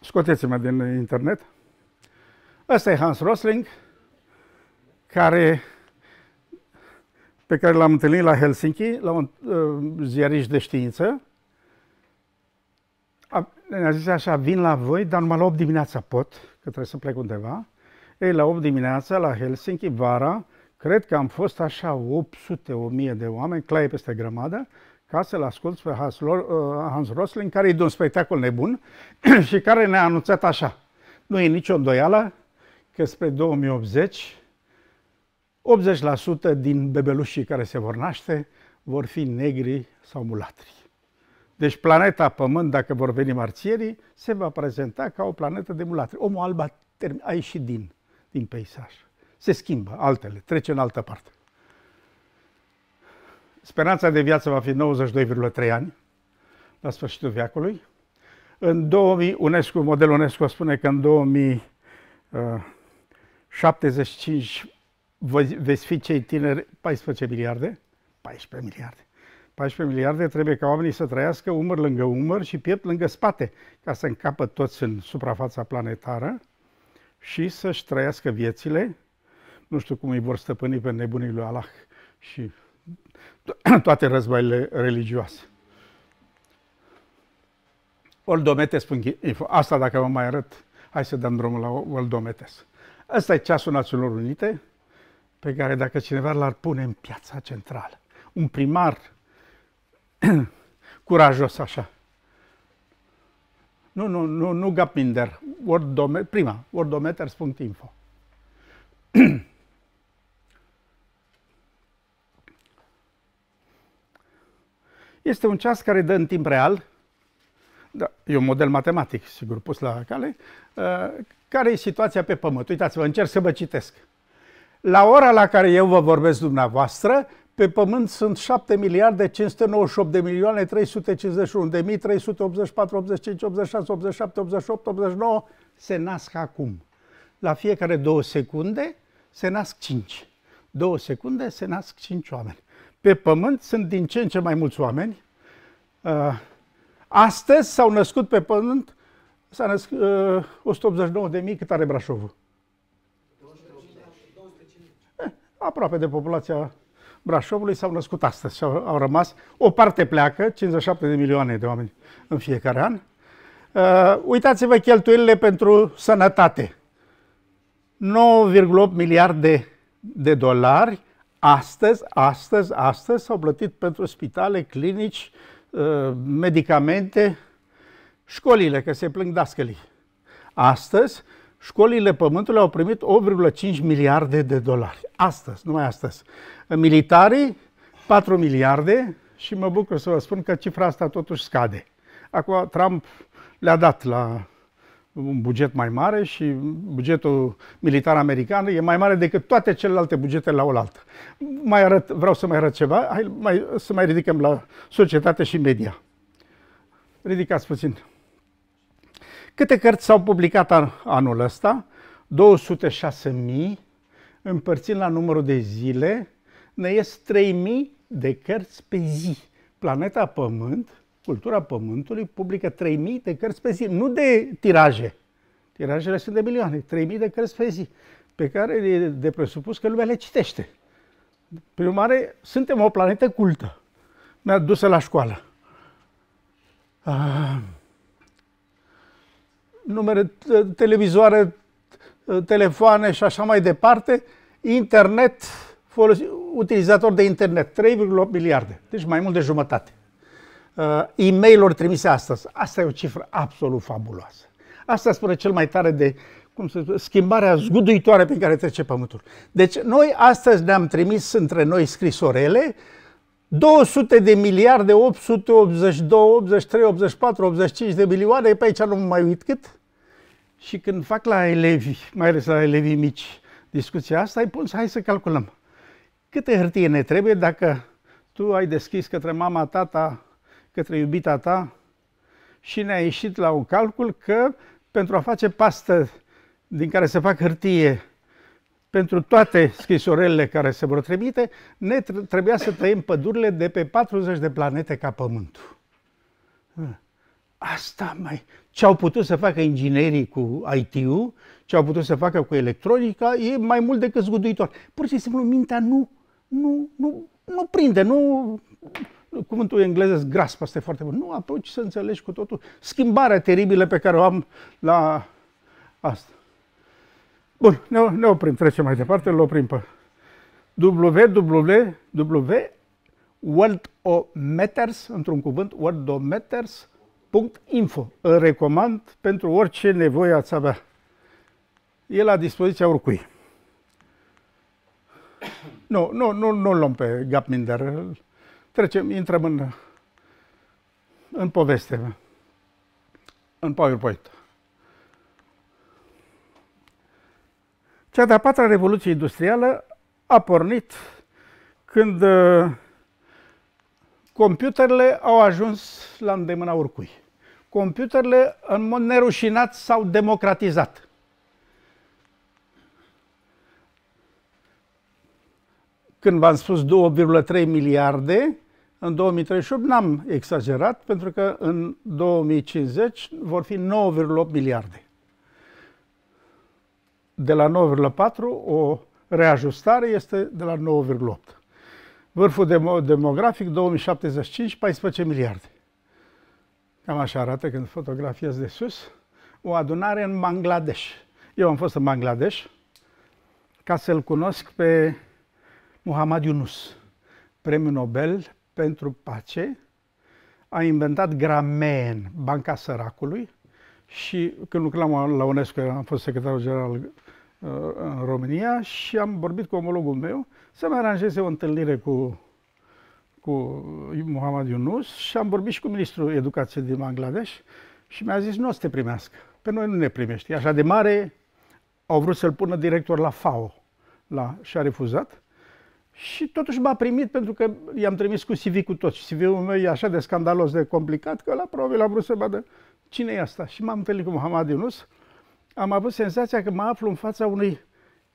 scoateți mă din internet. Asta e Hans Rosling, care, pe care l-am întâlnit la Helsinki, la un uh, ziarist de știință, ne-a zis așa, vin la voi, dar numai la 8 dimineața pot, că trebuie să plec undeva. Ei, la 8 dimineața, la Helsinki, vara, cred că am fost așa 800-1000 de oameni, claie peste grămadă, ca să-l ascult pe uh, Hans Rosling, care e de un spectacol nebun și care ne-a anunțat așa. Nu e nicio îndoială că spre 2080, 80% din bebelușii care se vor naște vor fi negri sau mulatri. Deci planeta Pământ, dacă vor veni marțierii, se va prezenta ca o planetă de mulatri. Omul alb a, a ieșit din, din peisaj. Se schimbă altele, trece în altă parte. Speranța de viață va fi 92,3 ani la sfârșitul veacului. În 2000, UNESCO, modelul UNESCO spune că în 2075 uh, veți fi cei tineri 14 miliarde, 14 miliarde. 14 miliarde trebuie ca oamenii să trăiască umăr lângă umăr și piept lângă spate, ca să încapă toți în suprafața planetară și să-și trăiască viețile. Nu știu cum îi vor stăpâni pe nebunii lui Allah și toate războaiele religioase. Oldometes, asta dacă vă mai arăt, hai să dăm drumul la Oldometes. Asta e ceasul Națiunilor Unite, pe care dacă cineva l-ar pune în piața centrală, un primar curajos așa. Nu, nu, nu, nu Gapinder, Wordometer, prima, wordometers.info. Este un ceas care dă în timp real, da, e un model matematic, sigur, pus la cale, uh, care e situația pe Pământ. Uitați-vă, încerc să vă citesc. La ora la care eu vă vorbesc dumneavoastră, pe pământ sunt 7 miliarde 598 de milioane 351 de mii 384, 85, 86, 87, 88, 89 se nasc acum. La fiecare două secunde se nasc 5. Două secunde se nasc 5 oameni. Pe pământ sunt din ce în ce mai mulți oameni. Uh, astăzi s-au născut pe pământ s-a născut uh, 189 de mii cât are Brașovul. Eh, aproape de populația Brașovului s-au născut astăzi și au, au rămas. O parte pleacă, 57 de milioane de oameni în fiecare an. Uh, uitați-vă cheltuielile pentru sănătate. 9,8 miliarde de dolari astăzi, astăzi, astăzi s-au plătit pentru spitale, clinici, uh, medicamente, școlile, că se plâng dascălii. Astăzi Școlile Pământului au primit 8,5 miliarde de dolari. Astăzi, numai astăzi. Militarii, 4 miliarde și mă bucur să vă spun că cifra asta totuși scade. Acum Trump le-a dat la un buget mai mare și bugetul militar american e mai mare decât toate celelalte bugete la oaltă. Mai arăt, vreau să mai arăt ceva, hai mai, să mai ridicăm la societate și media. Ridicați puțin. Câte cărți s-au publicat anul ăsta? 206.000, împărțind la numărul de zile, ne ies 3.000 de cărți pe zi. Planeta Pământ, cultura Pământului, publică 3.000 de cărți pe zi, nu de tiraje. Tirajele sunt de milioane, 3.000 de cărți pe zi, pe care e de presupus că lumea le citește. Prin urmare, suntem o planetă cultă. Mi-a dus la școală. Ah numere, televizoare, telefoane și așa mai departe, internet, utilizator de internet, 3,8 miliarde, deci mai mult de jumătate. Uh, e mail trimise astăzi, asta e o cifră absolut fabuloasă. Asta spune cel mai tare de cum să spune, schimbarea zguduitoare prin care trece Pământul. Deci noi astăzi ne-am trimis între noi scrisorele, 200 de miliarde, 882, 83, 84, 85 de milioane, pe aici nu mai uit cât. Și când fac la elevi, mai ales la elevii mici, discuția asta, îi pun să hai să calculăm. Câte hârtie ne trebuie dacă tu ai deschis către mama, tata, către iubita ta și ne-a ieșit la un calcul că pentru a face pastă din care se fac hârtie pentru toate scrisorele care se vor trimite, ne trebuia să tăiem pădurile de pe 40 de planete ca Pământul. Asta mai... Ce au putut să facă inginerii cu IT-ul, ce au putut să facă cu electronica, e mai mult decât zguduitor. Pur și simplu, mintea nu, nu, nu, nu prinde, nu... Cuvântul englezesc gras, asta e foarte bun. Nu apuci să înțelegi cu totul schimbarea teribilă pe care o am la asta. Bun, ne, ne oprim, trecem mai departe, îl oprim pe www worldometers, într-un cuvânt, worldometers.info. Îl recomand pentru orice nevoie ați avea. E la dispoziția oricui. Nu, nu, nu, nu luăm pe Gapminder. Trecem, intrăm în, în poveste, în PowerPoint. Cea de-a patra revoluție industrială a pornit când uh, computerele au ajuns la îndemâna oricui. Computerele, în mod nerușinat, s-au democratizat. Când v-am spus 2,3 miliarde, în 2038 n-am exagerat, pentru că în 2050 vor fi 9,8 miliarde de la 9,4, o reajustare este de la 9,8. Vârful demografic 2075, 14 miliarde. Cam așa arată când fotografiez de sus. O adunare în Bangladesh. Eu am fost în Bangladesh ca să-l cunosc pe Muhammad Yunus, premiul Nobel pentru pace. A inventat Grameen, banca săracului, și când lucram la UNESCO, am fost secretarul general Uh, în România și am vorbit cu omologul meu să-mi aranjeze o întâlnire cu, cu Muhammad Yunus și am vorbit și cu ministrul educației din Bangladesh și mi-a zis nu o să te primească, pe noi nu ne primești. așa de mare au vrut să-l pună director la FAO la, și a refuzat. Și totuși m-a primit pentru că i-am trimis cu CV cu toți. CV-ul meu e așa de scandalos de complicat că la probabil a vrut să vadă cine e asta. Și m-am întâlnit cu Muhammad Yunus am avut senzația că mă aflu în fața unui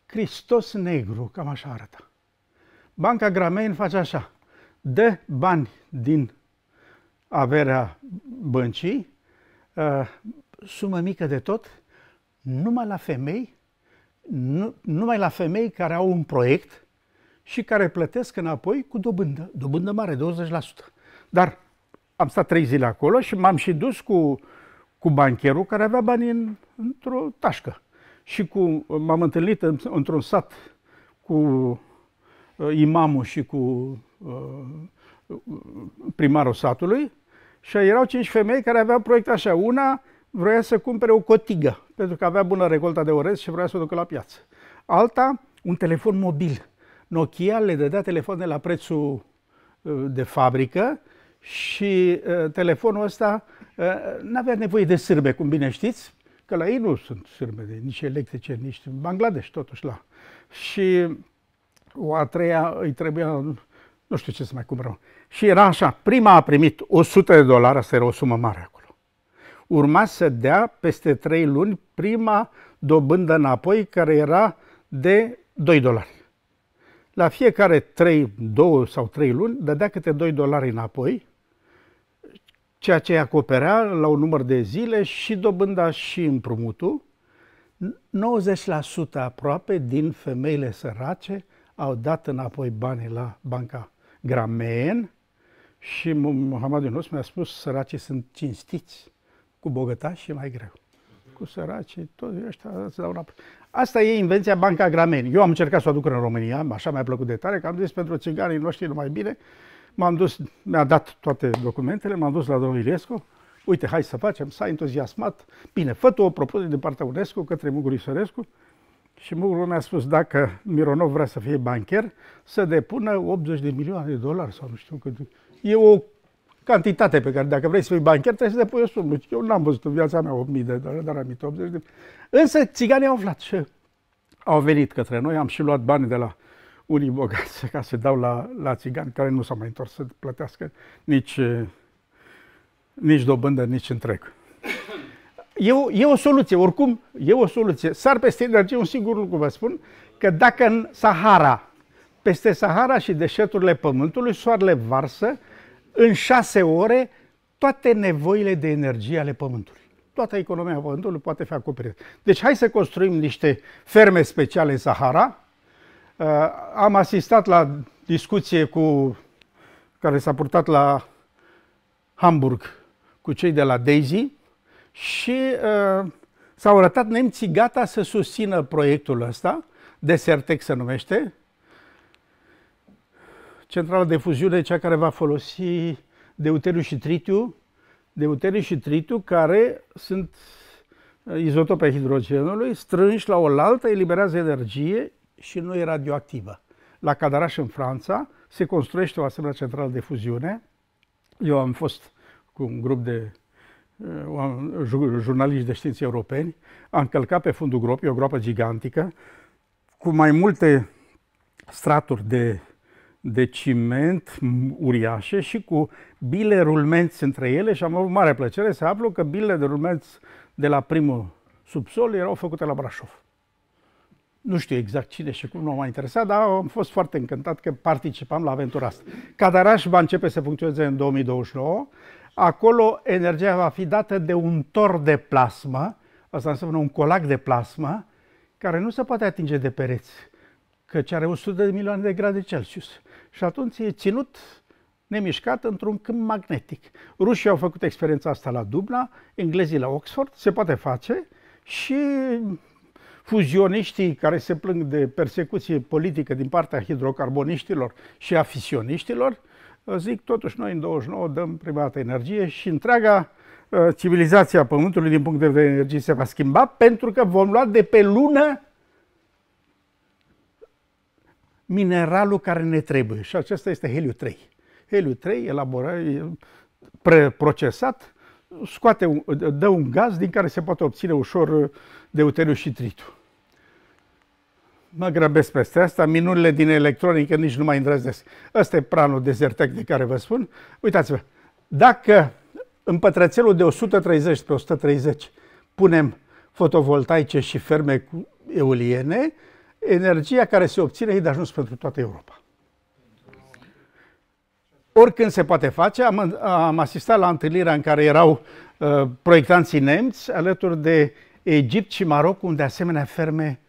Hristos negru, cam așa arăta. Banca Gramein face așa, dă bani din averea băncii, uh, sumă mică de tot, numai la femei, numai la femei care au un proiect și care plătesc înapoi cu dobândă, dobândă mare, 20%. Dar am stat trei zile acolo și m-am și dus cu cu bancherul care avea bani în, într-o tașcă. Și cu, m-am întâlnit în, într-un sat cu uh, imamul și cu uh, primarul satului și erau cinci femei care aveau proiect așa. Una vroia să cumpere o cotigă, pentru că avea bună recolta de orez și vroia să o ducă la piață. Alta, un telefon mobil. Nokia le dădea telefoane la prețul uh, de fabrică și uh, telefonul ăsta uh, n avea nevoie de sârbe, cum bine știți, că la ei nu sunt sârbe, nici electrice, nici în Bangladesh, totuși la. Și o a treia îi trebuia, nu știu ce să mai cumpărăm. Și era așa, prima a primit 100 de dolari, asta era o sumă mare acolo. Urma să dea peste 3 luni prima dobândă înapoi, care era de 2 dolari. La fiecare 3, 2 sau 3 luni dădea câte 2 dolari înapoi ceea ce acoperea la un număr de zile și dobânda și împrumutul. 90% aproape din femeile sărace au dat înapoi banii la banca Grameen și Muhammad Yunus mi-a spus săracii sunt cinstiți, cu bogătași și mai greu. Cu săracii, toți ăștia se dau înapoi. Asta e invenția Banca Gramen. Eu am încercat să o aduc în România, așa mi-a plăcut de tare, că am zis pentru țiganii noștri numai bine, M-am dus, mi-a dat toate documentele, m-am dus la domnul Ilescu. uite, hai să facem, s-a entuziasmat, bine, fă o propunere din partea UNESCO către Mugur Isărescu și Mugurul mi-a spus, dacă Mironov vrea să fie bancher, să depună 80 de milioane de dolari sau nu știu cât. E o cantitate pe care dacă vrei să fii bancher trebuie să depui o sumă. Eu n-am văzut în viața mea 8.000 de dolari, dar am 80 de Însă țiganii au aflat și au venit către noi, am și luat bani de la unii bogați ca să dau la, la țigani care nu s-au mai întors să plătească nici, eh, nici dobândă, nici întreg. E o, e o soluție, oricum e o soluție. Sar peste energie un singur lucru, vă spun, că dacă în Sahara, peste Sahara și deșerturile pământului, soarele varsă în șase ore toate nevoile de energie ale pământului. Toată economia pământului poate fi acoperită. Deci hai să construim niște ferme speciale în Sahara, Uh, am asistat la discuție cu, care s-a purtat la Hamburg cu cei de la Daisy și uh, s-au arătat nemții gata să susțină proiectul ăsta, Desertec se numește, centrala de fuziune, cea care va folosi deuteriu și tritiu, deuteriu și tritiu care sunt uh, izotope hidrogenului, strânși la oaltă, eliberează energie și nu e radioactivă. La Cadaraș, în Franța, se construiește o asemenea centrală de fuziune. Eu am fost cu un grup de uh, jurnaliști de științe europeni, am călcat pe fundul gropii, o groapă gigantică, cu mai multe straturi de, de ciment uriașe și cu bile rulmenți între ele și am avut mare plăcere să aflu că bilele de rulmenți de la primul subsol erau făcute la Brașov. Nu știu exact cine și cum nu m-a interesat, dar am fost foarte încântat că participam la aventura asta. Cadaraș va începe să funcționeze în 2029. Acolo energia va fi dată de un tor de plasmă, asta înseamnă un colac de plasmă, care nu se poate atinge de pereți, căci are 100 de milioane de grade Celsius. Și atunci e ținut nemișcat într-un câmp magnetic. Rușii au făcut experiența asta la Dubna, englezii la Oxford, se poate face și fuzioniștii care se plâng de persecuție politică din partea hidrocarboniștilor și a fisioniștilor, uh, zic totuși noi în 29 dăm privată energie și întreaga uh, civilizația Pământului din punct de vedere energie se va schimba pentru că vom lua de pe lună mineralul care ne trebuie și acesta este Heliu 3. Heliu 3 elaborat, preprocesat, scoate, dă un gaz din care se poate obține ușor uh, deuteriu și tritiu mă grăbesc peste asta, minunile din electronică nici nu mai îndrăznesc. Ăsta e pranul Desertec de care vă spun. Uitați-vă, dacă în pătrățelul de 130 pe 130 punem fotovoltaice și ferme cu eoliene, energia care se obține e de ajuns pentru toată Europa. Oricând se poate face, am, am asistat la întâlnirea în care erau uh, proiectanții nemți alături de Egipt și Maroc, unde asemenea ferme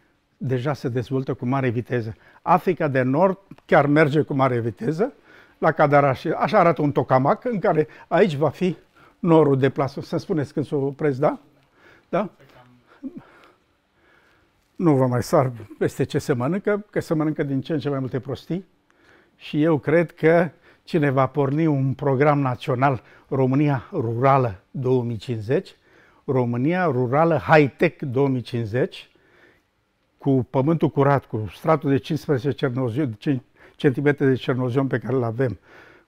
deja se dezvoltă cu mare viteză. Africa de Nord chiar merge cu mare viteză la Cadaraș. Așa arată un tocamac în care aici va fi norul de plasă. Să-mi spuneți când să o opresc, da? Da? Nu vă mai sar peste ce se mănâncă, că se mănâncă din ce în ce mai multe prostii. Și eu cred că cine va porni un program național România Rurală 2050, România Rurală High Tech 2050, cu pământul curat, cu stratul de 15 cm de cernozion pe care îl avem,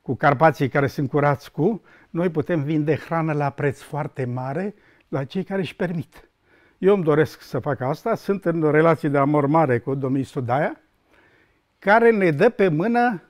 cu carpații care sunt curați cu, noi putem vinde hrană la preț foarte mare la cei care își permit. Eu îmi doresc să fac asta, sunt în relații de amor mare cu domnul Sudaia, care ne dă pe mână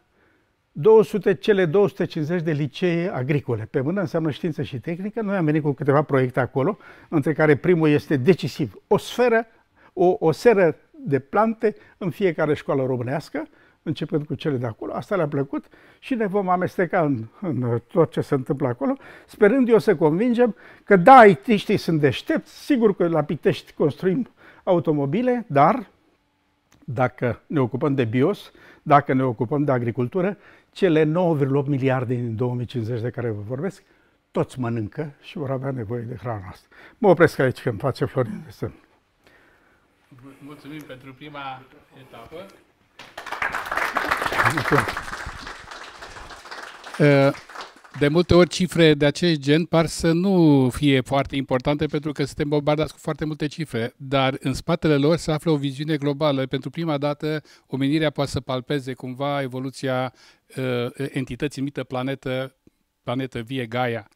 200, cele 250 de licee agricole. Pe mână înseamnă știință și tehnică. Noi am venit cu câteva proiecte acolo, între care primul este decisiv. O sferă o, o seră de plante în fiecare școală românească, începând cu cele de acolo. Asta le-a plăcut și ne vom amesteca în, în tot ce se întâmplă acolo, sperând eu să convingem că da, it sunt deștepți, sigur că la Pitești construim automobile, dar dacă ne ocupăm de bios, dacă ne ocupăm de agricultură, cele 9,8 miliarde din 2050 de care vă vorbesc, toți mănâncă și vor avea nevoie de hrana asta. Mă opresc aici când face Florin de Sân. Mulțumim pentru prima etapă. Eh, de multe ori cifre de acest gen par să nu fie foarte importante pentru că suntem bombardați cu foarte multe cifre, dar în spatele lor se află o viziune globală. Pentru prima dată omenirea poate să palpeze cumva evoluția eh, entității numită planetă, planetă vie Gaia.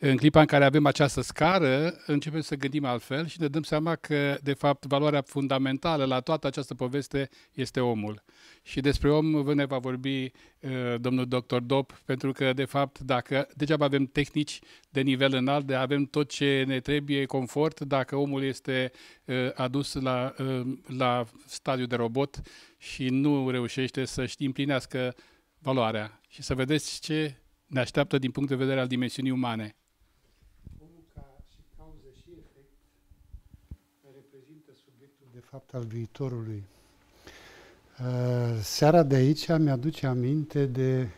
În clipa în care avem această scară, începem să gândim altfel și ne dăm seama că, de fapt, valoarea fundamentală la toată această poveste este omul. Și despre om ne va vorbi uh, domnul doctor Dop, pentru că, de fapt, dacă degeaba avem tehnici de nivel înalt, de avem tot ce ne trebuie, confort, dacă omul este uh, adus la, uh, la stadiu de robot și nu reușește să-și împlinească valoarea. Și să vedeți ce ne așteaptă din punct de vedere al dimensiunii umane. fapt al viitorului. Uh, seara de aici mi-aduce aminte de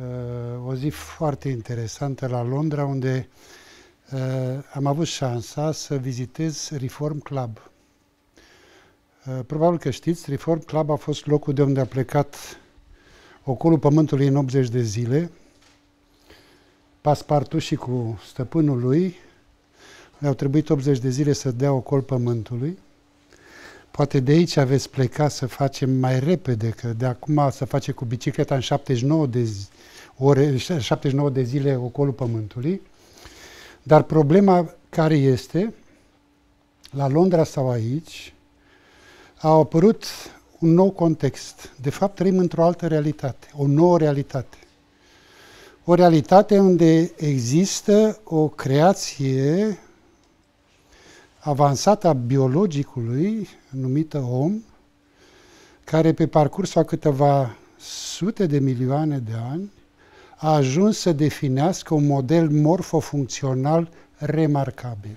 uh, o zi foarte interesantă la Londra, unde uh, am avut șansa să vizitez Reform Club. Probabil că știți, Reform Club a fost locul de unde a plecat ocolul Pământului în 80 de zile, Paspartu și cu stăpânul lui, le-au trebuit 80 de zile să dea ocol Pământului, Poate de aici aveți pleca să facem mai repede, că de acum să face cu bicicleta în 79 de, zi, ore, 79 de zile ocolul Pământului. Dar problema care este, la Londra sau aici, a apărut un nou context. De fapt, trăim într-o altă realitate, o nouă realitate. O realitate unde există o creație avansată a biologicului, numită om, care pe parcursul a câteva sute de milioane de ani a ajuns să definească un model morfofuncțional remarcabil.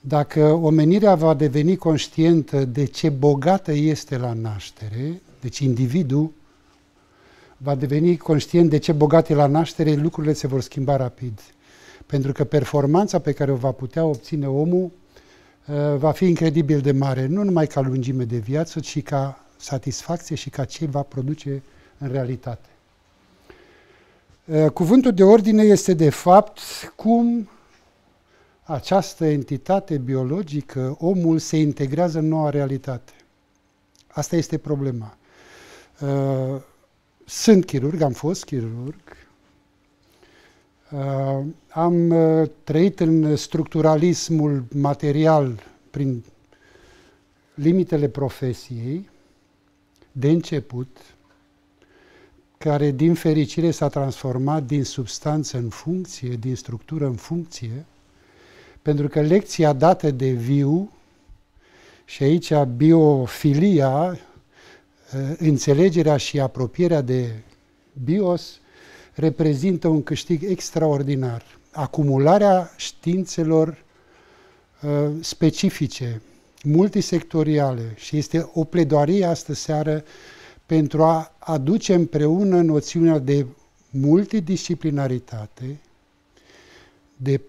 Dacă omenirea va deveni conștientă de ce bogată este la naștere, deci individul va deveni conștient de ce bogat e la naștere, lucrurile se vor schimba rapid. Pentru că performanța pe care o va putea obține omul Eh, va fi incredibil de mare, nu numai ca lungime de viață, ci ca satisfacție și ca ce va produce în realitate. Eh, cuvântul de ordine este de fapt cum această entitate biologică, omul, se integrează în noua realitate. Asta este problema. Eh, sunt chirurg, am fost chirurg, Uh, am uh, trăit în structuralismul material prin limitele profesiei de început, care din fericire s-a transformat din substanță în funcție, din structură în funcție, pentru că lecția dată de viu, și aici biofilia, uh, înțelegerea și apropierea de bios, reprezintă un câștig extraordinar. Acumularea științelor uh, specifice, multisectoriale și este o pledoarie astă seară pentru a aduce împreună noțiunea de multidisciplinaritate, de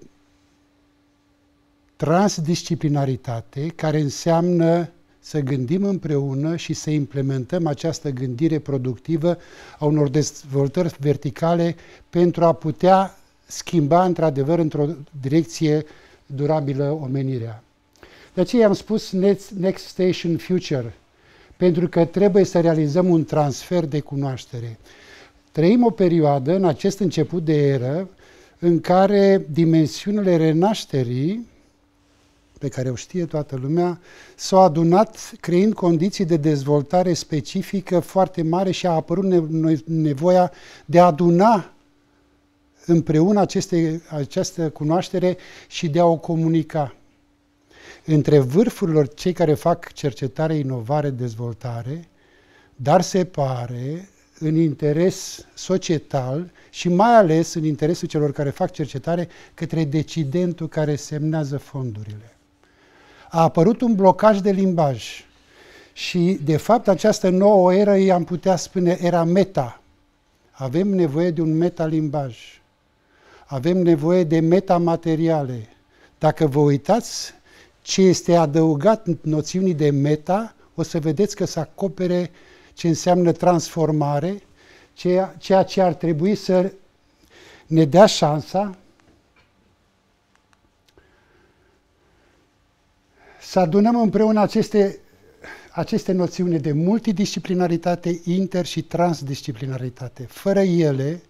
transdisciplinaritate, care înseamnă să gândim împreună și să implementăm această gândire productivă a unor dezvoltări verticale pentru a putea schimba într-adevăr într-o direcție durabilă omenirea. De aceea am spus Next Station Future, pentru că trebuie să realizăm un transfer de cunoaștere. Trăim o perioadă în acest început de eră în care dimensiunile renașterii pe care o știe toată lumea, s-au adunat creând condiții de dezvoltare specifică foarte mare și a apărut nevoia de a aduna împreună aceste, această cunoaștere și de a o comunica. Între vârfurilor cei care fac cercetare, inovare, dezvoltare, dar se pare în interes societal și mai ales în interesul celor care fac cercetare către decidentul care semnează fondurile a apărut un blocaj de limbaj. Și, de fapt, această nouă eră, i-am putea spune, era meta. Avem nevoie de un metalimbaj. Avem nevoie de metamateriale. Dacă vă uitați ce este adăugat noțiunii de meta, o să vedeți că să acopere ce înseamnă transformare, ceea, ceea ce ar trebui să ne dea șansa să adunăm împreună aceste, aceste noțiuni de multidisciplinaritate, inter- și transdisciplinaritate. Fără ele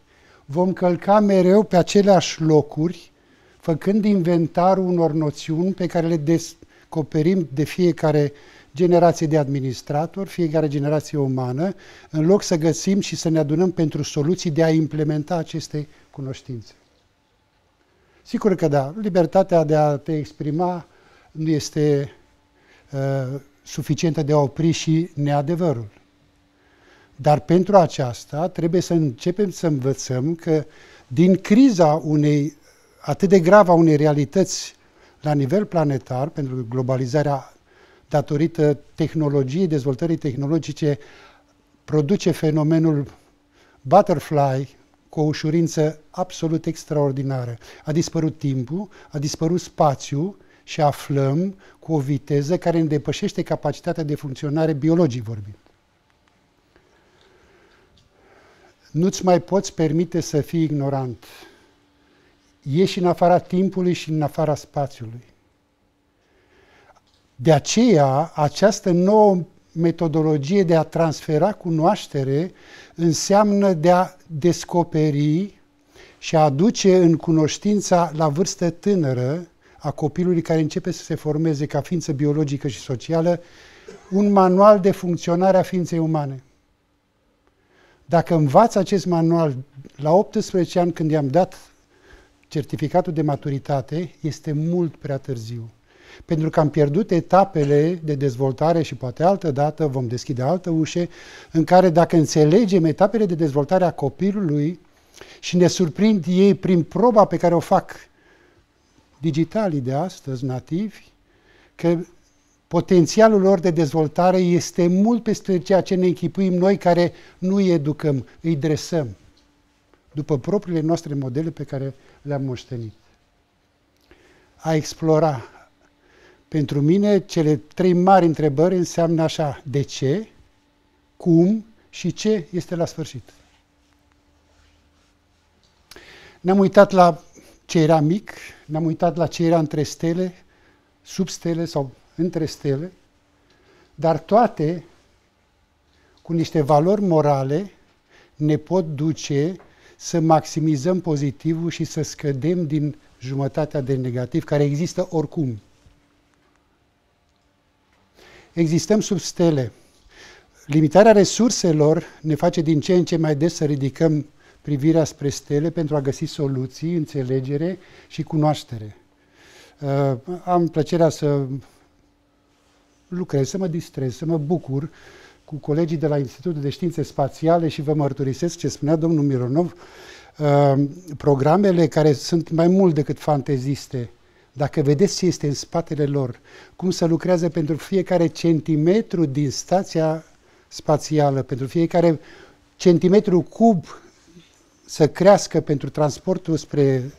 vom călca mereu pe aceleași locuri, făcând inventarul unor noțiuni pe care le descoperim de fiecare generație de administrator, fiecare generație umană, în loc să găsim și să ne adunăm pentru soluții de a implementa aceste cunoștințe. Sigur că da, libertatea de a te exprima nu este uh, suficientă de a opri și neadevărul. Dar pentru aceasta trebuie să începem să învățăm că din criza unei atât de gravă a unei realități la nivel planetar, pentru că globalizarea datorită tehnologiei, dezvoltării tehnologice, produce fenomenul butterfly cu o ușurință absolut extraordinară. A dispărut timpul, a dispărut spațiul, și aflăm cu o viteză care ne depășește capacitatea de funcționare biologic vorbind. Nu-ți mai poți permite să fii ignorant. Ieși în afara timpului și în afara spațiului. De aceea, această nouă metodologie de a transfera cunoaștere înseamnă de a descoperi și a aduce în cunoștința la vârstă tânără a copilului care începe să se formeze ca ființă biologică și socială, un manual de funcționare a ființei umane. Dacă învață acest manual la 18 ani când i-am dat certificatul de maturitate, este mult prea târziu. Pentru că am pierdut etapele de dezvoltare și poate altă dată vom deschide altă ușă în care dacă înțelegem etapele de dezvoltare a copilului și ne surprind ei prin proba pe care o fac digitalii de astăzi, nativi, că potențialul lor de dezvoltare este mult peste ceea ce ne închipuim noi care nu îi educăm, îi dresăm după propriile noastre modele pe care le-am moștenit. A explora. Pentru mine, cele trei mari întrebări înseamnă așa, de ce, cum și ce este la sfârșit. Ne-am uitat la ce era mic, ne-am uitat la ce era între stele, sub stele sau între stele, dar toate cu niște valori morale ne pot duce să maximizăm pozitivul și să scădem din jumătatea de negativ care există oricum. Existăm sub stele. Limitarea resurselor ne face din ce în ce mai des să ridicăm privirea spre stele pentru a găsi soluții, înțelegere și cunoaștere. Uh, am plăcerea să lucrez, să mă distrez, să mă bucur cu colegii de la Institutul de Științe Spațiale și vă mărturisesc ce spunea domnul Mironov, uh, programele care sunt mai mult decât fanteziste, dacă vedeți ce este în spatele lor, cum se lucrează pentru fiecare centimetru din stația spațială, pentru fiecare centimetru cub să crească pentru transportul spre,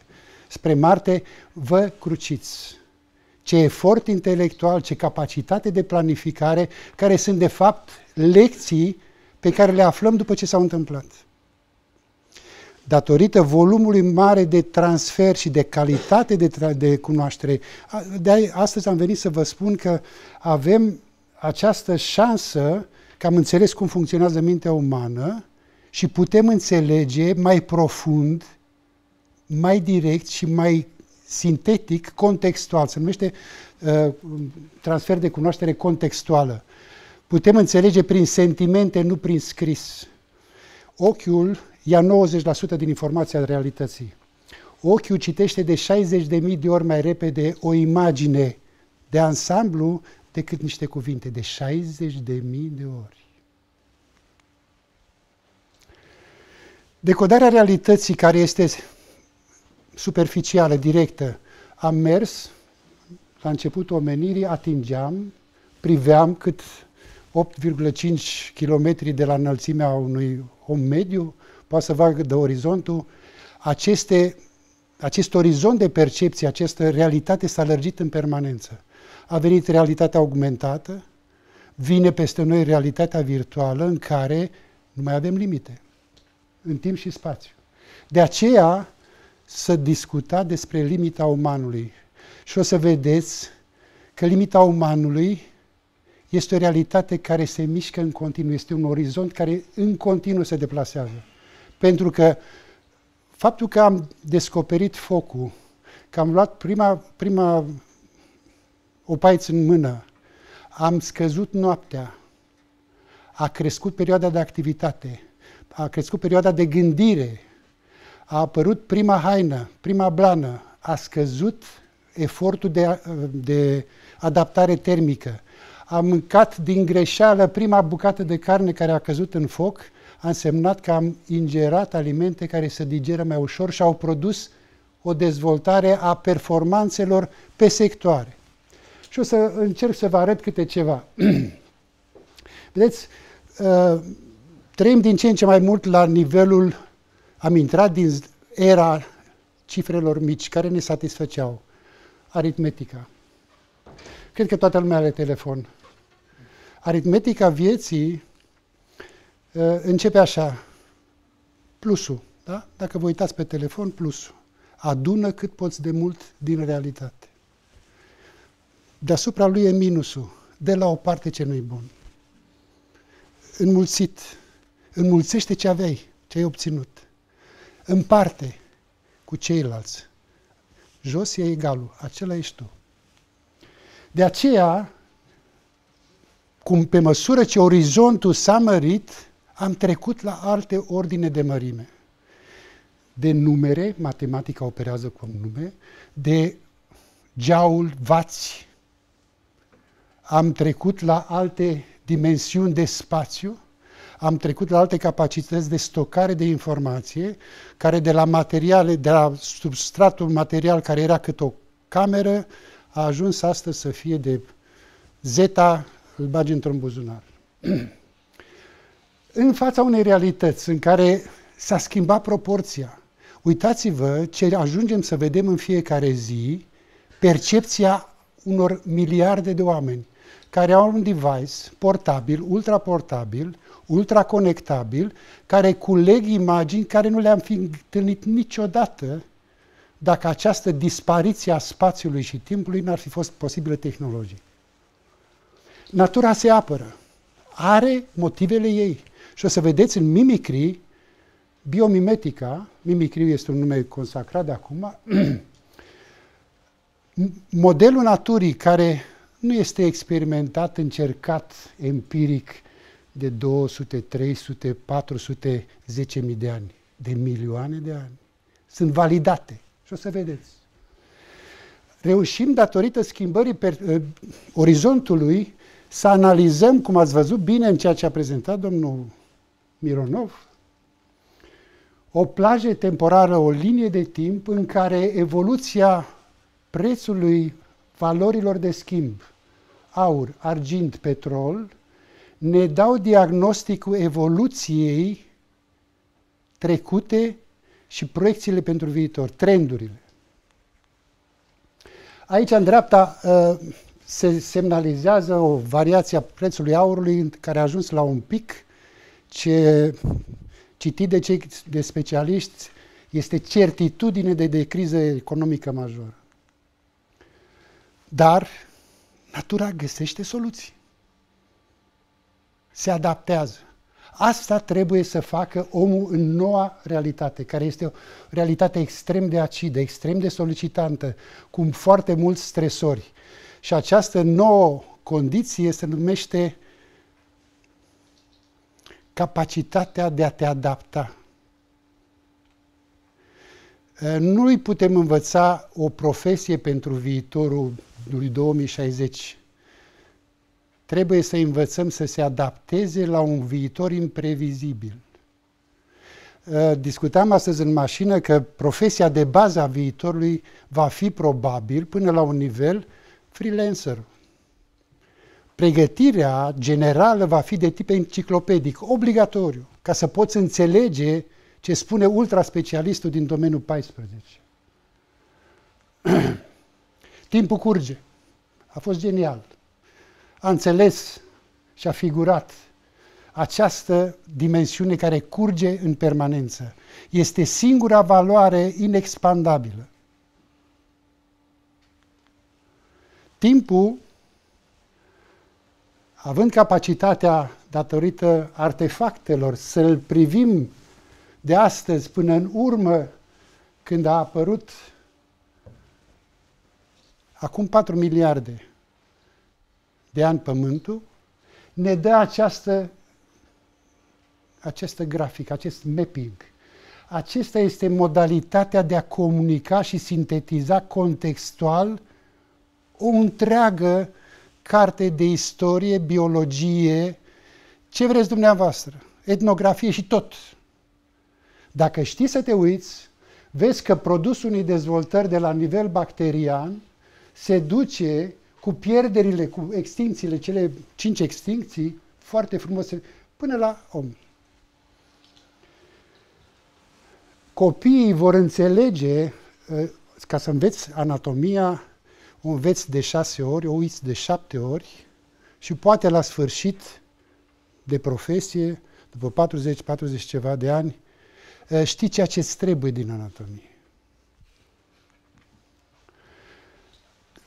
spre Marte, vă cruciți. Ce efort intelectual, ce capacitate de planificare, care sunt de fapt lecții pe care le aflăm după ce s-au întâmplat. Datorită volumului mare de transfer și de calitate de, tra- de cunoaștere, de astăzi am venit să vă spun că avem această șansă că am înțeles cum funcționează mintea umană, și putem înțelege mai profund, mai direct și mai sintetic, contextual. Se numește uh, transfer de cunoaștere contextuală. Putem înțelege prin sentimente, nu prin scris. Ochiul ia 90% din informația realității. Ochiul citește de 60.000 de ori mai repede o imagine de ansamblu decât niște cuvinte, de 60.000 de ori. Decodarea realității care este superficială, directă, am mers, la începutul omenirii atingeam, priveam cât 8,5 km de la înălțimea unui om mediu, poate să vadă orizontul, aceste, acest orizont de percepție, această realitate s-a lărgit în permanență. A venit realitatea augmentată, vine peste noi realitatea virtuală în care nu mai avem limite în timp și spațiu. De aceea să discuta despre limita umanului. Și o să vedeți că limita umanului este o realitate care se mișcă în continuu, este un orizont care în continuu se deplasează. Pentru că faptul că am descoperit focul, că am luat prima, prima opaiți în mână, am scăzut noaptea, a crescut perioada de activitate, a crescut perioada de gândire, a apărut prima haină, prima blană, a scăzut efortul de, de adaptare termică, a mâncat din greșeală prima bucată de carne care a căzut în foc, a însemnat că am ingerat alimente care se digeră mai ușor și au produs o dezvoltare a performanțelor pe sectoare. Și o să încerc să vă arăt câte ceva. Vedeți, uh, Trăim din ce în ce mai mult la nivelul, am intrat din era cifrelor mici care ne satisfăceau, aritmetica. Cred că toată lumea are telefon. Aritmetica vieții uh, începe așa, plusul, da? Dacă vă uitați pe telefon, plusul. Adună cât poți de mult din realitate. Deasupra lui e minusul, de la o parte ce nu-i bun. Înmulțit Înmulțește ce aveai, ce ai obținut. Împarte cu ceilalți. Jos e egalul, acela ești tu. De aceea, cum pe măsură ce orizontul s-a mărit, am trecut la alte ordine de mărime. De numere, matematica operează cu nume, de geaul vați, am trecut la alte dimensiuni de spațiu, am trecut la alte capacități de stocare de informație, care de la materiale, de la substratul material care era cât o cameră, a ajuns astăzi să fie de zeta, îl bagi într-un buzunar. în fața unei realități în care s-a schimbat proporția, uitați-vă ce ajungem să vedem în fiecare zi, percepția unor miliarde de oameni care au un device portabil, ultraportabil, ultraconectabil, care culeg imagini care nu le-am fi întâlnit niciodată dacă această dispariție a spațiului și timpului n-ar fi fost posibilă tehnologic. Natura se apără, are motivele ei și o să vedeți în mimicri, biomimetica, mimicriu este un nume consacrat de acum, modelul naturii care nu este experimentat, încercat empiric de 200, 300, 400, 10.000 de ani, de milioane de ani. Sunt validate și o să vedeți. Reușim, datorită schimbării per, uh, orizontului, să analizăm, cum ați văzut bine în ceea ce a prezentat domnul Mironov, o plajă temporară, o linie de timp în care evoluția prețului valorilor de schimb, aur, argint, petrol, ne dau diagnosticul evoluției trecute și proiecțiile pentru viitor, trendurile. Aici, în dreapta, ă, se semnalizează o variație a prețului aurului care a ajuns la un pic, ce citit de cei de specialiști este certitudine de, de criză economică majoră. Dar natura găsește soluții. Se adaptează. Asta trebuie să facă omul în noua realitate, care este o realitate extrem de acidă, extrem de solicitantă, cu foarte mulți stresori. Și această nouă condiție se numește capacitatea de a te adapta. Nu îi putem învăța o profesie pentru viitorul lui 2060. Trebuie să învățăm să se adapteze la un viitor imprevizibil. Uh, discutam astăzi în mașină că profesia de bază a viitorului va fi probabil până la un nivel freelancer. Pregătirea generală va fi de tip enciclopedic, obligatoriu, ca să poți înțelege ce spune ultra specialistul din domeniul 14. Timpul curge. A fost genial. A înțeles și a figurat această dimensiune care curge în permanență. Este singura valoare inexpandabilă. Timpul, având capacitatea datorită artefactelor să-l privim de astăzi până în urmă, când a apărut acum 4 miliarde de ani Pământul, ne dă această, această grafic, acest mapping. Acesta este modalitatea de a comunica și sintetiza contextual o întreagă carte de istorie, biologie, ce vreți dumneavoastră, etnografie și tot. Dacă știi să te uiți, vezi că produsul unei dezvoltări de la nivel bacterian se duce cu pierderile, cu extincțiile, cele cinci extincții, foarte frumos, până la om. Copiii vor înțelege, eh, ca să înveți anatomia, o înveți de șase ori, o uiți de șapte ori și poate la sfârșit de profesie, după 40-40 ceva de ani, eh, știi ceea ce îți trebuie din anatomie.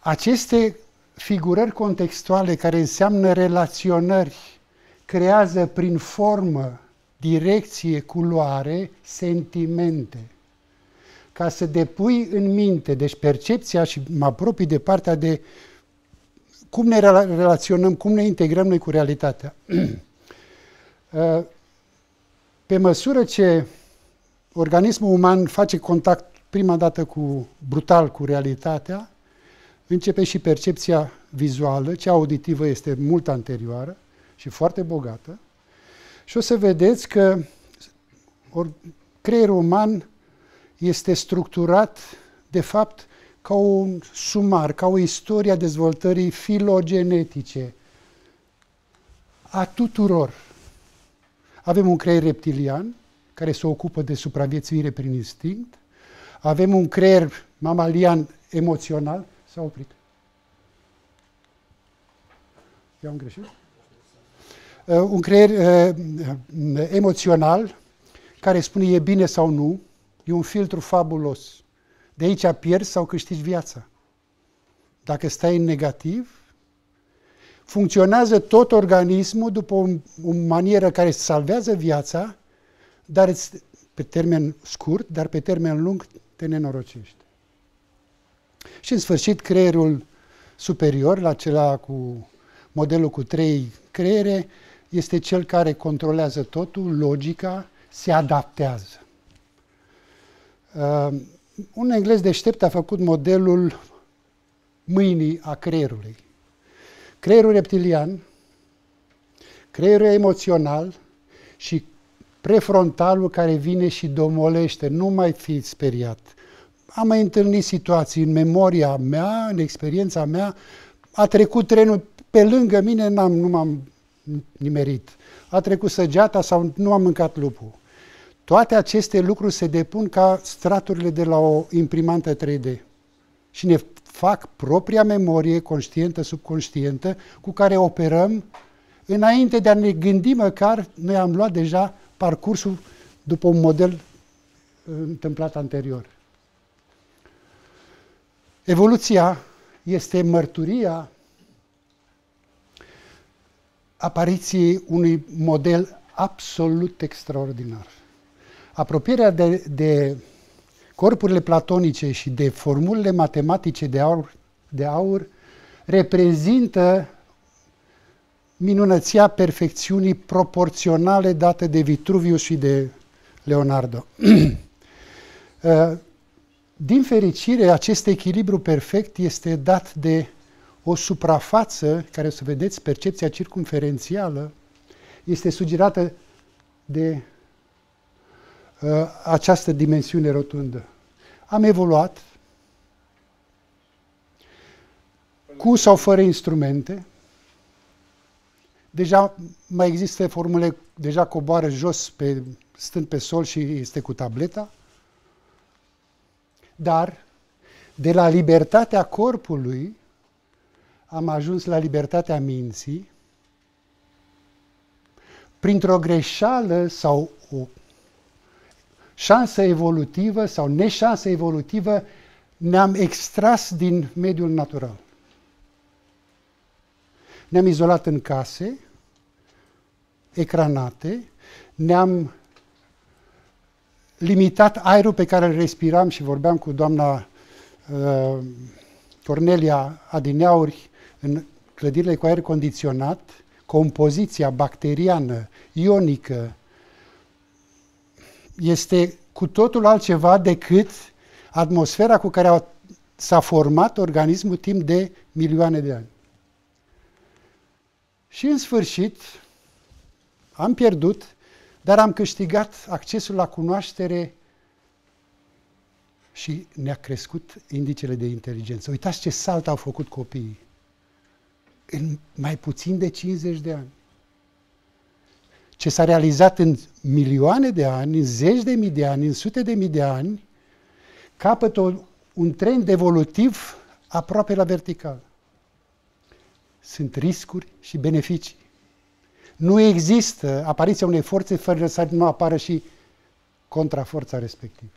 Aceste figurări contextuale care înseamnă relaționări creează prin formă, direcție, culoare, sentimente. Ca să depui în minte, deci percepția și mă apropii de partea de cum ne relaționăm, cum ne integrăm noi cu realitatea. Uh, pe măsură ce organismul uman face contact prima dată cu brutal cu realitatea, începe și percepția vizuală, cea auditivă este mult anterioară și foarte bogată. Și o să vedeți că or, creierul uman este structurat, de fapt, ca un sumar, ca o istorie a dezvoltării filogenetice a tuturor. Avem un creier reptilian care se ocupă de supraviețuire prin instinct, avem un creier mamalian emoțional S-a oprit. Eu am greșit? Uh, un creier uh, uh, emoțional care spune e bine sau nu, e un filtru fabulos. De aici pierzi sau câștigi viața. Dacă stai în negativ, funcționează tot organismul după o, o manieră care îți salvează viața, dar îți, pe termen scurt, dar pe termen lung te nenorocești. Și în sfârșit creierul superior, la acela cu modelul cu trei creiere, este cel care controlează totul, logica, se adaptează. Uh, un englez deștept a făcut modelul mâinii a creierului. Creierul reptilian, creierul emoțional și prefrontalul care vine și domolește. Nu mai fi speriat am mai întâlnit situații în memoria mea, în experiența mea, a trecut trenul pe lângă mine, n-am, nu m-am nimerit. A trecut săgeata sau nu am mâncat lupul. Toate aceste lucruri se depun ca straturile de la o imprimantă 3D și ne fac propria memorie conștientă, subconștientă, cu care operăm înainte de a ne gândi măcar, noi am luat deja parcursul după un model uh, întâmplat anterior. Evoluția este mărturia apariției unui model absolut extraordinar. Apropierea de, de corpurile platonice și de formulele matematice de aur, de aur reprezintă minunăția perfecțiunii proporționale date de Vitruvius și de Leonardo. Uh, din fericire, acest echilibru perfect este dat de o suprafață, care o să vedeți, percepția circumferențială, este sugerată de uh, această dimensiune rotundă. Am evoluat cu sau fără instrumente. Deja mai există formule, deja coboară jos pe, stând pe sol și este cu tableta. Dar de la libertatea corpului am ajuns la libertatea minții printr-o greșeală sau o șansă evolutivă sau neșansă evolutivă ne-am extras din mediul natural. Ne-am izolat în case, ecranate, ne-am limitat aerul pe care îl respiram și vorbeam cu doamna uh, Cornelia Adineauri în clădirile cu aer condiționat, compoziția bacteriană, ionică, este cu totul altceva decât atmosfera cu care s-a format organismul timp de milioane de ani. Și în sfârșit am pierdut dar am câștigat accesul la cunoaștere și ne-a crescut indicele de inteligență. Uitați ce salt au făcut copiii în mai puțin de 50 de ani. Ce s-a realizat în milioane de ani, în zeci de mii de ani, în sute de mii de ani, capătă un trend evolutiv aproape la vertical. Sunt riscuri și beneficii. Nu există apariția unei forțe fără să nu apară și contraforța respectivă.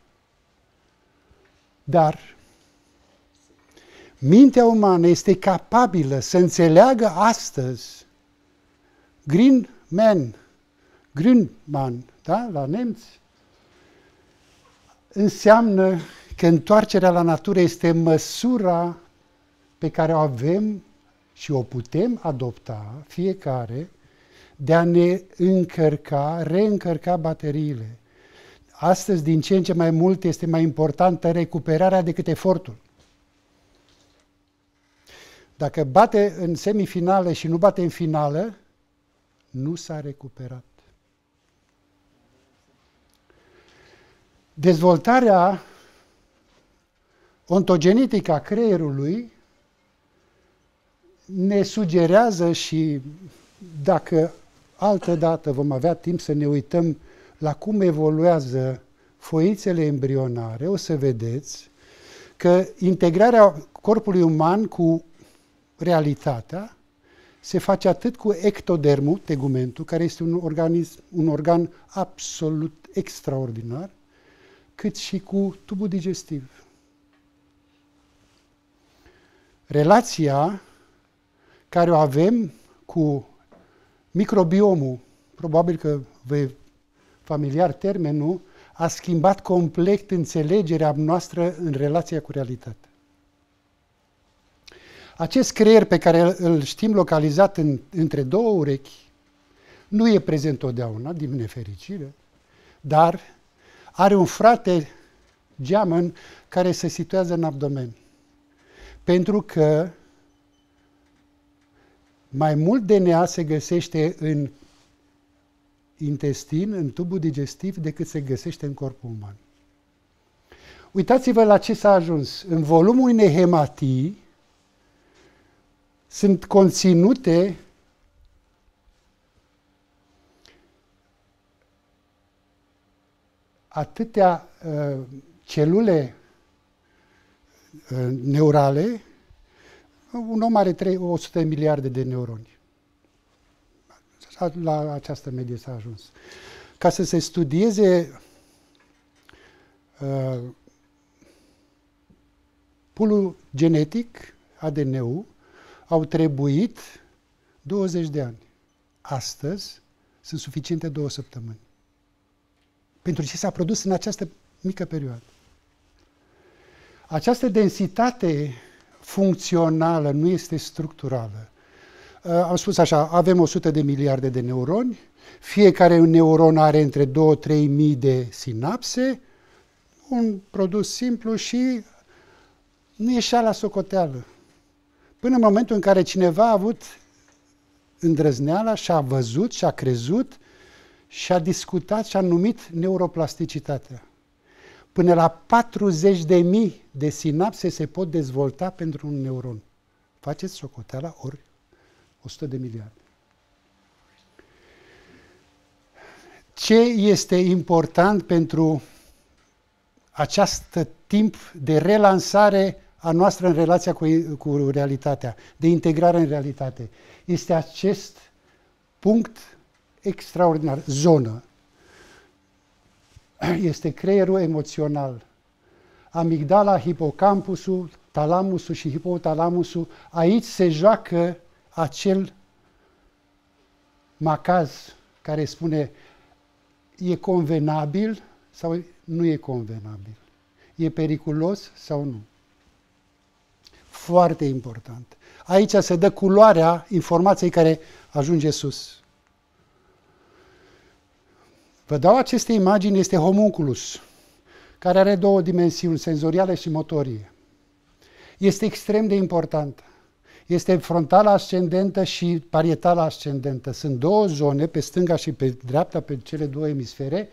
Dar mintea umană este capabilă să înțeleagă astăzi Green Man, Green Man, da, la nemți, înseamnă că întoarcerea la natură este măsura pe care o avem și o putem adopta fiecare de a ne încărca, reîncărca bateriile. Astăzi, din ce în ce mai mult, este mai importantă recuperarea decât efortul. Dacă bate în semifinale și nu bate în finală, nu s-a recuperat. Dezvoltarea ontogenetică a creierului ne sugerează și dacă altă dată vom avea timp să ne uităm la cum evoluează foițele embrionare, o să vedeți că integrarea corpului uman cu realitatea se face atât cu ectodermul, tegumentul, care este un, organism, un organ absolut extraordinar, cât și cu tubul digestiv. Relația care o avem cu Microbiomul, probabil că vă e familiar termenul, a schimbat complet înțelegerea noastră în relația cu realitatea. Acest creier pe care îl știm localizat în, între două urechi nu e prezent totdeauna, din nefericire, dar are un frate geamăn care se situează în abdomen. Pentru că mai mult DNA se găsește în intestin, în tubul digestiv, decât se găsește în corpul uman. Uitați-vă la ce s-a ajuns. În volumul unei hematii sunt conținute atâtea uh, celule uh, neurale un om are 3, 100 miliarde de neuroni. La această medie s-a ajuns. Ca să se studieze uh, pulul genetic, ADN-ul, au trebuit 20 de ani. Astăzi sunt suficiente două săptămâni. Pentru ce s-a produs în această mică perioadă. Această densitate funcțională, nu este structurală. Uh, am spus așa, avem 100 de miliarde de neuroni, fiecare neuron are între 2-3 mii de sinapse, un produs simplu și nu ieșea la socoteală. Până în momentul în care cineva a avut îndrăzneala și a văzut și a crezut și a discutat și a numit neuroplasticitatea. Până la 40.000 de, de sinapse se pot dezvolta pentru un neuron. Faceți socoteala ori 100 de miliarde. Ce este important pentru acest timp de relansare a noastră în relația cu, cu realitatea, de integrare în realitate? Este acest punct extraordinar, zonă, este creierul emoțional. Amigdala, hipocampusul, talamusul și hipotalamusul, aici se joacă acel macaz care spune e convenabil sau nu e convenabil, e periculos sau nu. Foarte important. Aici se dă culoarea informației care ajunge sus. Vă dau aceste imagini, este homunculus, care are două dimensiuni, senzoriale și motorie. Este extrem de importantă. Este frontala ascendentă și parietala ascendentă. Sunt două zone, pe stânga și pe dreapta, pe cele două emisfere,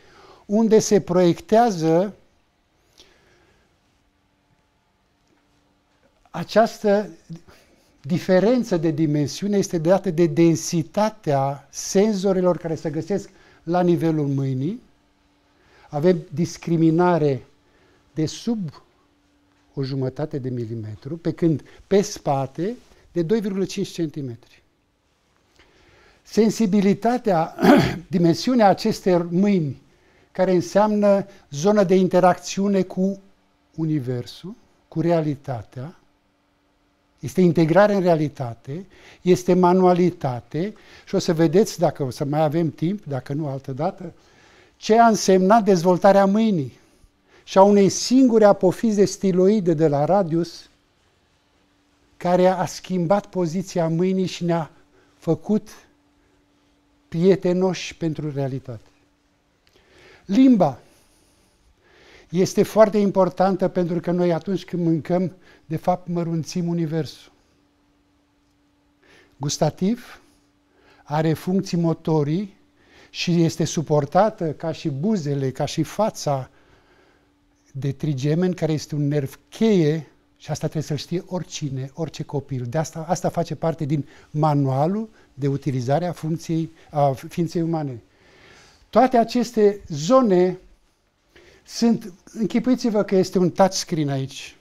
unde se proiectează această diferență de dimensiune este dată de densitatea senzorilor care se găsesc la nivelul mâinii, avem discriminare de sub o jumătate de milimetru, pe când pe spate de 2,5 cm. Sensibilitatea, dimensiunea acestei mâini, care înseamnă zona de interacțiune cu Universul, cu realitatea, este integrare în realitate, este manualitate și o să vedeți, dacă o să mai avem timp, dacă nu altă dată, ce a însemnat dezvoltarea mâinii și a unei singure apofize stiloide de la Radius, care a schimbat poziția mâinii și ne-a făcut prietenoși pentru realitate. Limba este foarte importantă pentru că noi atunci când mâncăm de fapt mărunțim Universul. Gustativ are funcții motorii și este suportată ca și buzele, ca și fața de trigemen, care este un nerv cheie și asta trebuie să-l știe oricine, orice copil. De asta, asta face parte din manualul de utilizare a, funcției, a ființei umane. Toate aceste zone sunt, închipuiți-vă că este un touchscreen aici,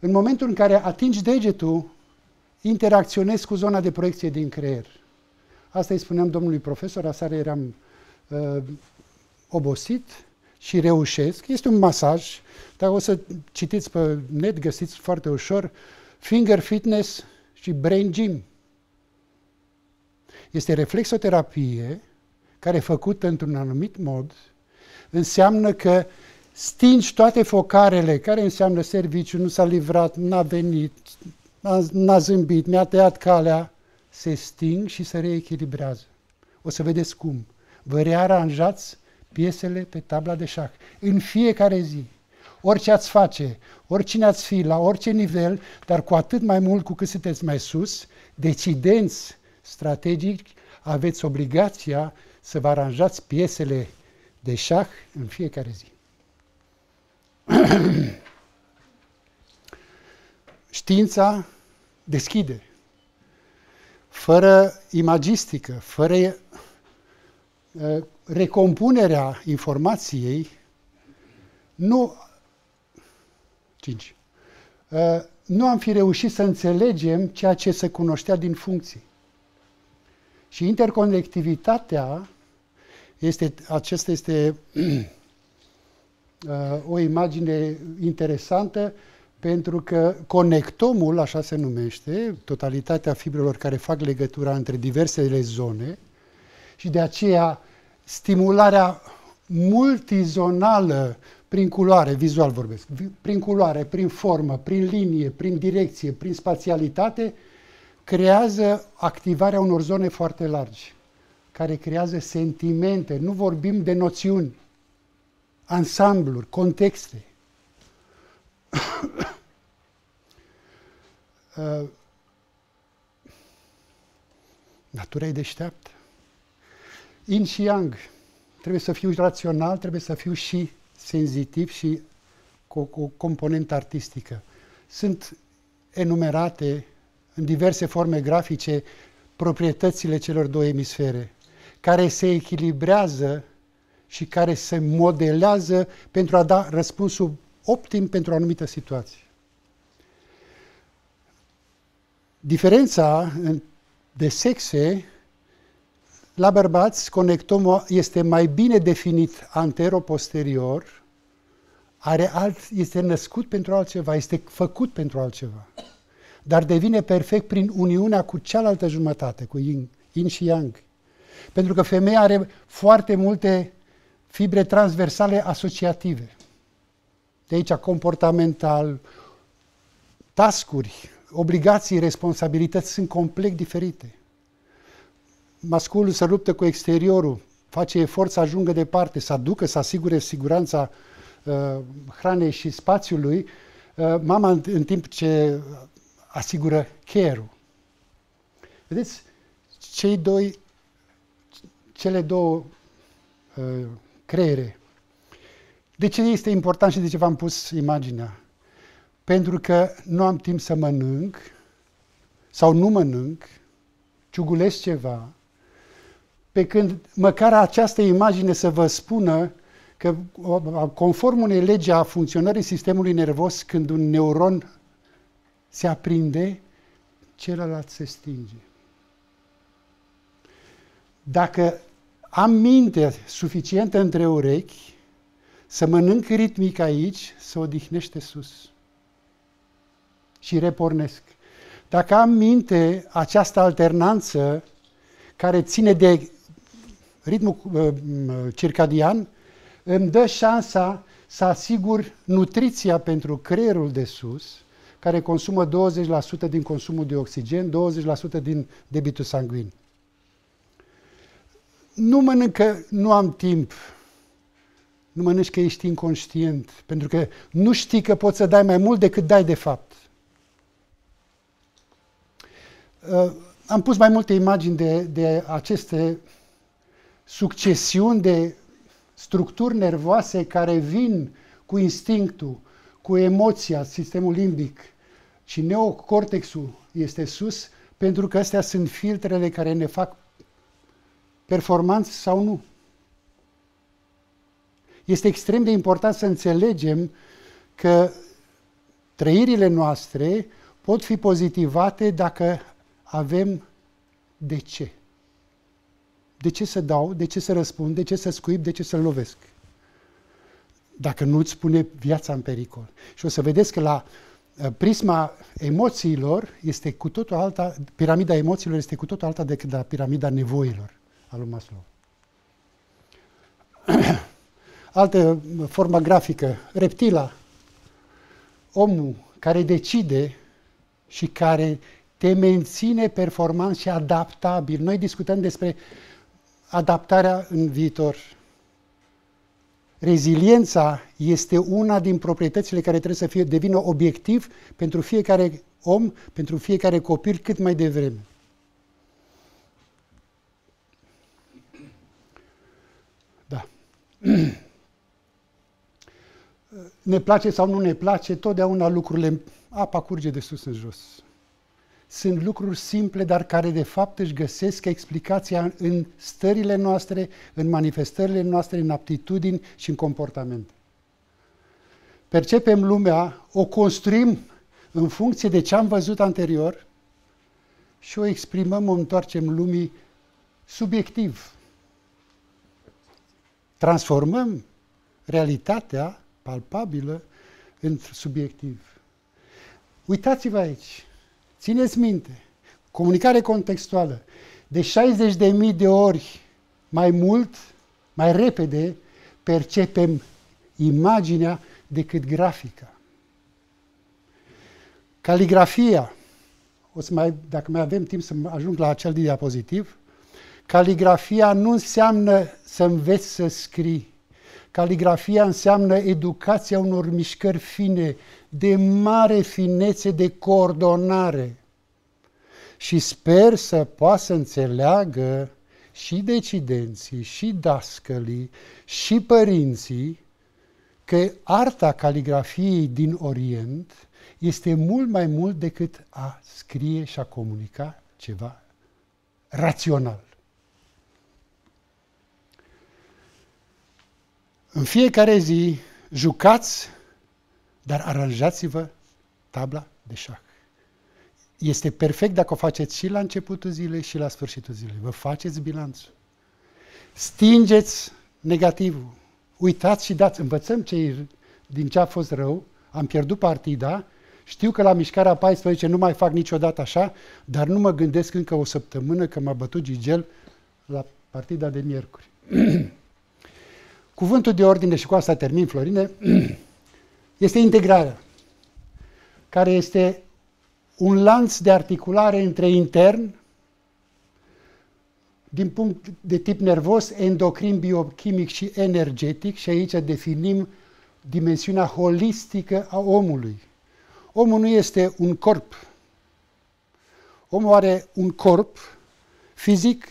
în momentul în care atingi degetul, interacționezi cu zona de proiecție din creier. Asta îi spuneam domnului profesor, aseară eram uh, obosit și reușesc. Este un masaj, dar o să citiți pe net, găsiți foarte ușor, Finger Fitness și Brain Gym. Este reflexoterapie care, făcută într-un anumit mod, înseamnă că stingi toate focarele, care înseamnă serviciu, nu s-a livrat, n-a venit, n-a zâmbit, mi-a tăiat calea, se sting și se reechilibrează. O să vedeți cum. Vă rearanjați piesele pe tabla de șah. În fiecare zi. Orice ați face, oricine ați fi, la orice nivel, dar cu atât mai mult cu cât sunteți mai sus, decidenți strategic, aveți obligația să vă aranjați piesele de șah în fiecare zi. Știința deschide. Fără imagistică, fără uh, recompunerea informației, nu. 5. Uh, nu am fi reușit să înțelegem ceea ce se cunoștea din funcții. Și interconectivitatea este, acesta este o imagine interesantă pentru că conectomul, așa se numește, totalitatea fibrelor care fac legătura între diversele zone și de aceea stimularea multizonală prin culoare, vizual vorbesc, prin culoare, prin formă, prin linie, prin direcție, prin spațialitate, creează activarea unor zone foarte largi, care creează sentimente. Nu vorbim de noțiuni, ansambluri, contexte. Uh, natura e deșteaptă. In și yang. Trebuie să fiu rațional, trebuie să fiu și senzitiv și cu, cu o componentă artistică. Sunt enumerate în diverse forme grafice proprietățile celor două emisfere, care se echilibrează și care se modelează pentru a da răspunsul optim pentru o anumită situație. Diferența de sexe la bărbați, conectomul este mai bine definit antero-posterior, are alt, este născut pentru altceva, este făcut pentru altceva, dar devine perfect prin uniunea cu cealaltă jumătate, cu yin, yin și yang. Pentru că femeia are foarte multe fibre transversale asociative. De aici comportamental, tascuri, obligații, responsabilități sunt complet diferite. Masculul se luptă cu exteriorul, face efort să ajungă departe, să aducă, să asigure siguranța uh, hranei și spațiului, uh, mama în, în timp ce asigură care-ul. Vedeți, cei doi, cele două uh, creiere. De ce este important și de ce v-am pus imaginea? Pentru că nu am timp să mănânc sau nu mănânc, ciugulesc ceva, pe când măcar această imagine să vă spună că conform unei legi a funcționării sistemului nervos, când un neuron se aprinde, celălalt se stinge. Dacă am minte suficientă între urechi să mănânc ritmic aici, să odihnește sus. Și repornesc. Dacă am minte această alternanță care ține de ritmul uh, mm, circadian, îmi dă șansa să asigur nutriția pentru creierul de sus, care consumă 20% din consumul de oxigen, 20% din debitul sanguin nu mănâncă, nu am timp. Nu mănânci că ești inconștient, pentru că nu știi că poți să dai mai mult decât dai de fapt. Uh, am pus mai multe imagini de, de aceste succesiuni de structuri nervoase care vin cu instinctul, cu emoția, sistemul limbic și neocortexul este sus, pentru că astea sunt filtrele care ne fac performanți sau nu. Este extrem de important să înțelegem că trăirile noastre pot fi pozitivate dacă avem de ce. De ce să dau, de ce să răspund, de ce să scuip, de ce să lovesc. Dacă nu îți pune viața în pericol. Și o să vedeți că la ă, prisma emoțiilor este cu totul alta, piramida emoțiilor este cu totul alta decât la piramida nevoilor al lui Maslow. Altă formă grafică, reptila, omul care decide și care te menține performant și adaptabil. Noi discutăm despre adaptarea în viitor. Reziliența este una din proprietățile care trebuie să fie, devină obiectiv pentru fiecare om, pentru fiecare copil cât mai devreme. ne place sau nu ne place, totdeauna lucrurile, apa curge de sus în jos. Sunt lucruri simple, dar care de fapt își găsesc explicația în stările noastre, în manifestările noastre, în aptitudini și în comportament. Percepem lumea, o construim în funcție de ce am văzut anterior și o exprimăm, o întoarcem lumii subiectiv, transformăm realitatea palpabilă într subiectiv. Uitați-vă aici, țineți minte, comunicare contextuală, de 60.000 de ori mai mult, mai repede, percepem imaginea decât grafica. Caligrafia, o să mai, dacă mai avem timp să ajung la acel diapozitiv, Caligrafia nu înseamnă să înveți să scrii. Caligrafia înseamnă educația unor mișcări fine, de mare finețe, de coordonare. Și sper să poată să înțeleagă și decidenții, și dascălii, și părinții, că arta caligrafiei din Orient este mult mai mult decât a scrie și a comunica ceva rațional. În fiecare zi jucați, dar aranjați-vă tabla de șah. Este perfect dacă o faceți și la începutul zilei și la sfârșitul zilei. Vă faceți bilanțul. Stingeți negativul. Uitați și dați. Învățăm ce din ce a fost rău. Am pierdut partida. Știu că la mișcarea 14 nu mai fac niciodată așa, dar nu mă gândesc încă o săptămână că m-a bătut Gigel la partida de miercuri. Cuvântul de ordine, și cu asta termin, Florine, este integrarea, care este un lanț de articulare între intern, din punct de tip nervos, endocrin, biochimic și energetic, și aici definim dimensiunea holistică a omului. Omul nu este un corp. Omul are un corp fizic,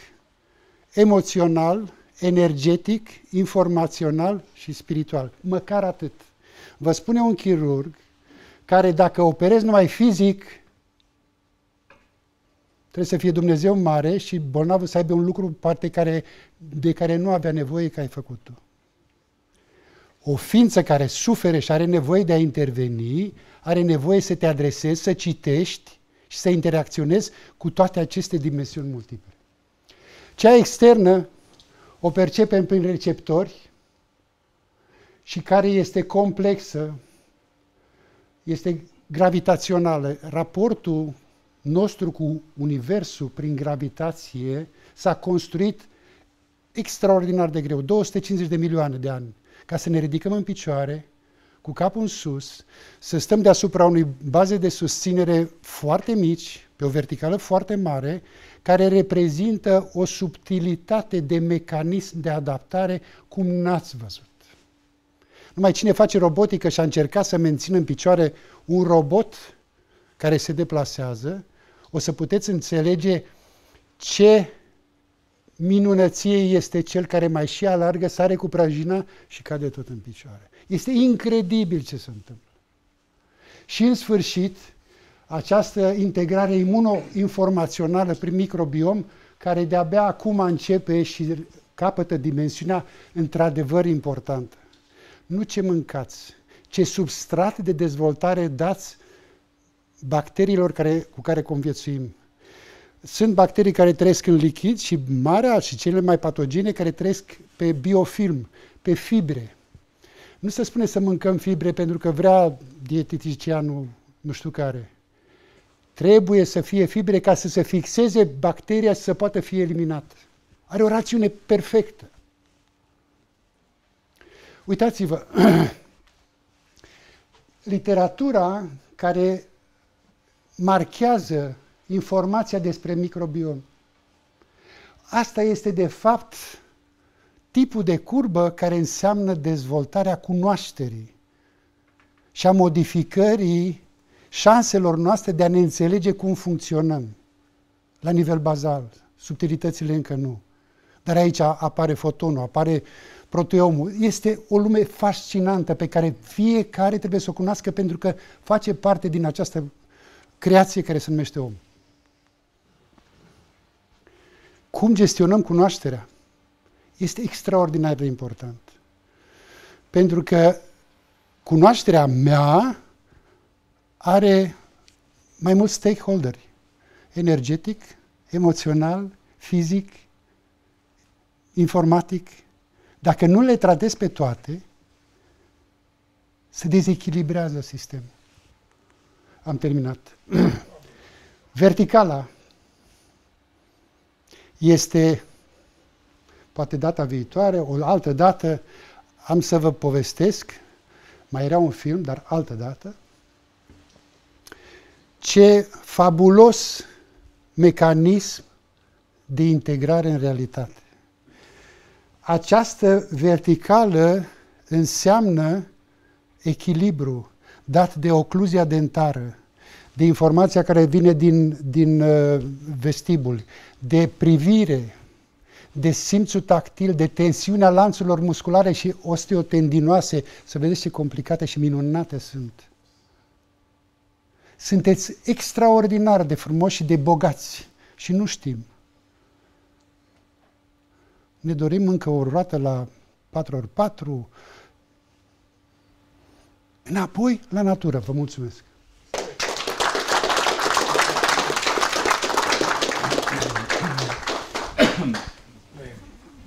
emoțional, energetic, informațional și spiritual. Măcar atât. Vă spune un chirurg care dacă operezi numai fizic, trebuie să fie Dumnezeu mare și bolnavul să aibă un lucru parte care, de care nu avea nevoie că ai făcut-o. O ființă care sufere și are nevoie de a interveni, are nevoie să te adresezi, să citești și să interacționezi cu toate aceste dimensiuni multiple. Cea externă o percepem prin receptori și care este complexă, este gravitațională. Raportul nostru cu Universul prin gravitație s-a construit extraordinar de greu, 250 de milioane de ani, ca să ne ridicăm în picioare, cu capul în sus, să stăm deasupra unei baze de susținere foarte mici, pe o verticală foarte mare, care reprezintă o subtilitate de mecanism de adaptare cum n-ați văzut. Numai cine face robotică și a încercat să mențină în picioare un robot care se deplasează, o să puteți înțelege ce minunăție este cel care mai și alargă, sare cu prajina și cade tot în picioare. Este incredibil ce se întâmplă. Și în sfârșit, această integrare imunoinformațională prin microbiom, care de-abia acum începe și capătă dimensiunea într-adevăr importantă. Nu ce mâncați, ce substrat de dezvoltare dați bacteriilor care, cu care conviețuim. Sunt bacterii care trăiesc în lichid și marea și cele mai patogene care trăiesc pe biofilm, pe fibre. Nu se spune să mâncăm fibre pentru că vrea dieteticianul nu știu care. Trebuie să fie fibre ca să se fixeze bacteria și să poată fi eliminată. Are o rațiune perfectă. Uitați-vă, literatura care marchează informația despre microbiom. Asta este, de fapt, tipul de curbă care înseamnă dezvoltarea cunoașterii și a modificării șanselor noastre de a ne înțelege cum funcționăm la nivel bazal. Subtilitățile încă nu. Dar aici apare fotonul, apare proteomul. Este o lume fascinantă pe care fiecare trebuie să o cunoască pentru că face parte din această creație care se numește om. Cum gestionăm cunoașterea? Este extraordinar de important. Pentru că cunoașterea mea are mai mulți stakeholderi, energetic, emoțional, fizic, informatic. Dacă nu le tratezi pe toate, se dezechilibrează sistemul. Am terminat. Verticala este, poate data viitoare, o altă dată am să vă povestesc, mai era un film, dar altă dată, ce fabulos mecanism de integrare în realitate. Această verticală înseamnă echilibru dat de ocluzia dentară, de informația care vine din, din uh, vestibul, de privire, de simțul tactil, de tensiunea lanțurilor musculare și osteotendinoase. Să vedeți ce complicate și minunate sunt. Sunteți extraordinar de frumoși și de bogați și nu știm. Ne dorim încă o roată la 4x4, înapoi la natură. Vă mulțumesc!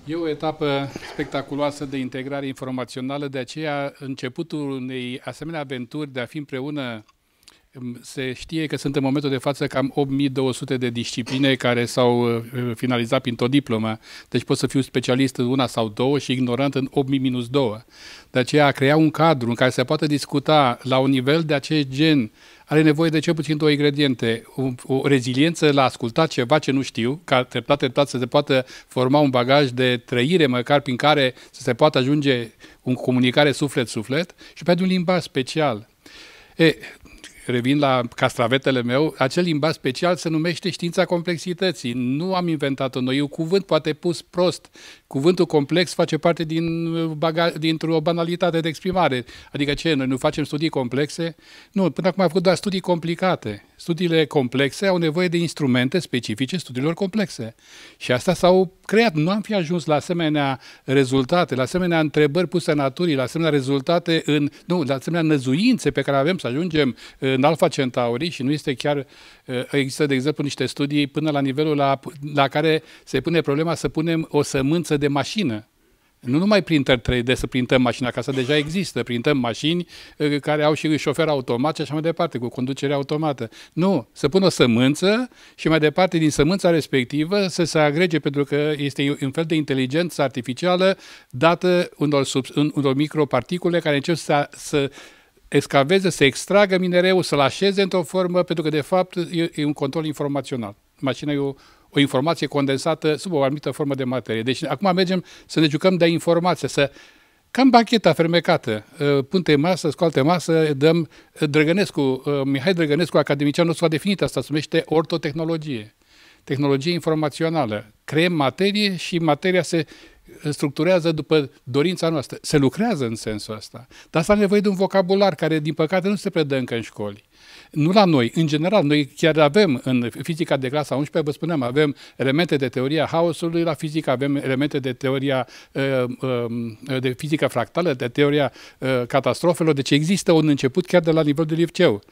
E o etapă spectaculoasă de integrare informațională, de aceea începutul unei asemenea aventuri de a fi împreună se știe că sunt în momentul de față cam 8200 de discipline care s-au uh, finalizat printr-o diplomă. Deci pot să fiu specialist în una sau două și ignorant în 8000-2. De aceea a crea un cadru în care se poate discuta la un nivel de acest gen are nevoie de cel puțin două ingrediente. O, o reziliență la ascultat ceva ce nu știu, ca treptat, treptat să se poată forma un bagaj de trăire, măcar prin care să se poată ajunge în comunicare suflet-suflet și pe un limbaj special. E, revin la castravetele meu, acel limbaj special se numește știința complexității. Nu am inventat-o noi, e un cuvânt poate pus prost Cuvântul complex face parte din uh, baga- dintr-o banalitate de exprimare. Adică ce, noi nu facem studii complexe? Nu, până acum am făcut doar studii complicate. Studiile complexe au nevoie de instrumente specifice studiilor complexe. Și asta s-au creat. Nu am fi ajuns la asemenea rezultate, la asemenea întrebări puse naturii, la asemenea rezultate în, nu, la asemenea năzuințe pe care avem să ajungem în Alfa Centauri și nu este chiar Eh, există, de exemplu, niște studii până la nivelul la, la care se pune problema să punem o sămânță de mașină nu numai printer 3D să printăm mașina, ca să deja există, printăm mașini eh, care au și șofer automat și așa mai departe, cu conducere automată. Nu, să pun o sămânță și mai departe din sămânța respectivă să se agrege, pentru că este un fel de inteligență artificială dată unor, sub, unor microparticule care încep să, să excaveze, să extragă minereul, să-l așeze într-o formă, pentru că de fapt e un control informațional. Mașina e o, o informație condensată sub o anumită formă de materie. Deci acum mergem să ne jucăm de informație, să cam bacheta fermecată, ă, punte masă, scoate masă, dăm Drăgănescu, ă, Mihai Drăgănescu, academicianul nostru a definit asta, se numește ortotehnologie tehnologie informațională. Creăm materie și materia se uh, structurează după dorința noastră. Se lucrează în sensul ăsta. Dar asta are nevoie de un vocabular care, din păcate, nu se predă încă în școli. Nu la noi, în general, noi chiar avem în fizica de clasa 11, vă spuneam, avem elemente de teoria haosului la fizică, avem elemente de teoria uh, um, de fizică fractală, de teoria uh, catastrofelor, deci există un început chiar de la nivel de liceu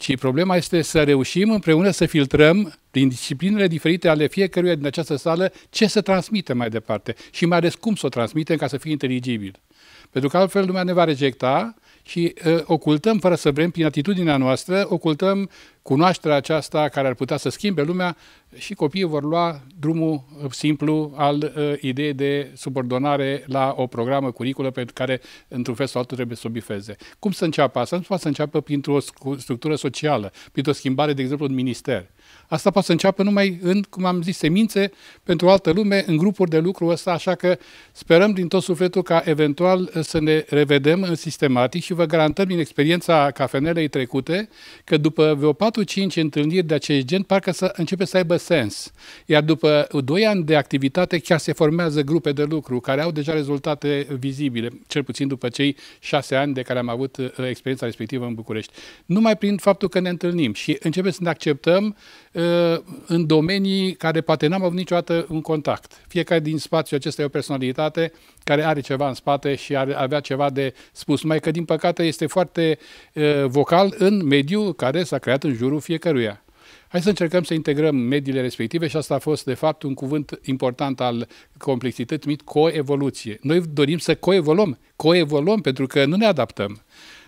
ci problema este să reușim împreună să filtrăm din disciplinele diferite ale fiecăruia din această sală ce să transmitem mai departe și mai ales cum să o transmitem ca să fie inteligibil. Pentru că altfel lumea ne va rejecta și uh, ocultăm fără să vrem, prin atitudinea noastră, ocultăm cunoașterea aceasta care ar putea să schimbe lumea și copiii vor lua drumul uh, simplu al uh, ideii de subordonare la o programă curiculă pe care, într-un fel sau altul, trebuie să o bifeze. Cum să înceapă asta? Nu poate să înceapă printr-o structură socială, printr-o schimbare, de exemplu, în minister. Asta poate să înceapă numai în, cum am zis, semințe pentru altă lume, în grupuri de lucru ăsta, așa că sperăm din tot sufletul ca eventual uh, să ne revedem în uh, sistematic și vă garantăm din experiența cafenelei trecute că după vreo 4-5 întâlniri de acest gen, parcă să începe să aibă sens. Iar după 2 ani de activitate chiar se formează grupe de lucru care au deja rezultate vizibile, cel puțin după cei 6 ani de care am avut uh, experiența respectivă în București. Numai prin faptul că ne întâlnim și începem să ne acceptăm Uh, în domenii care poate n-am avut niciodată un contact. Fiecare din spațiu acesta e o personalitate care are ceva în spate și are avea ceva de spus, mai că din păcate este foarte uh, vocal în mediul care s-a creat în jurul fiecăruia. Hai să încercăm să integrăm mediile respective și asta a fost, de fapt, un cuvânt important al complexității numit coevoluție. Noi dorim să coevoluăm, coevoluăm pentru că nu ne adaptăm.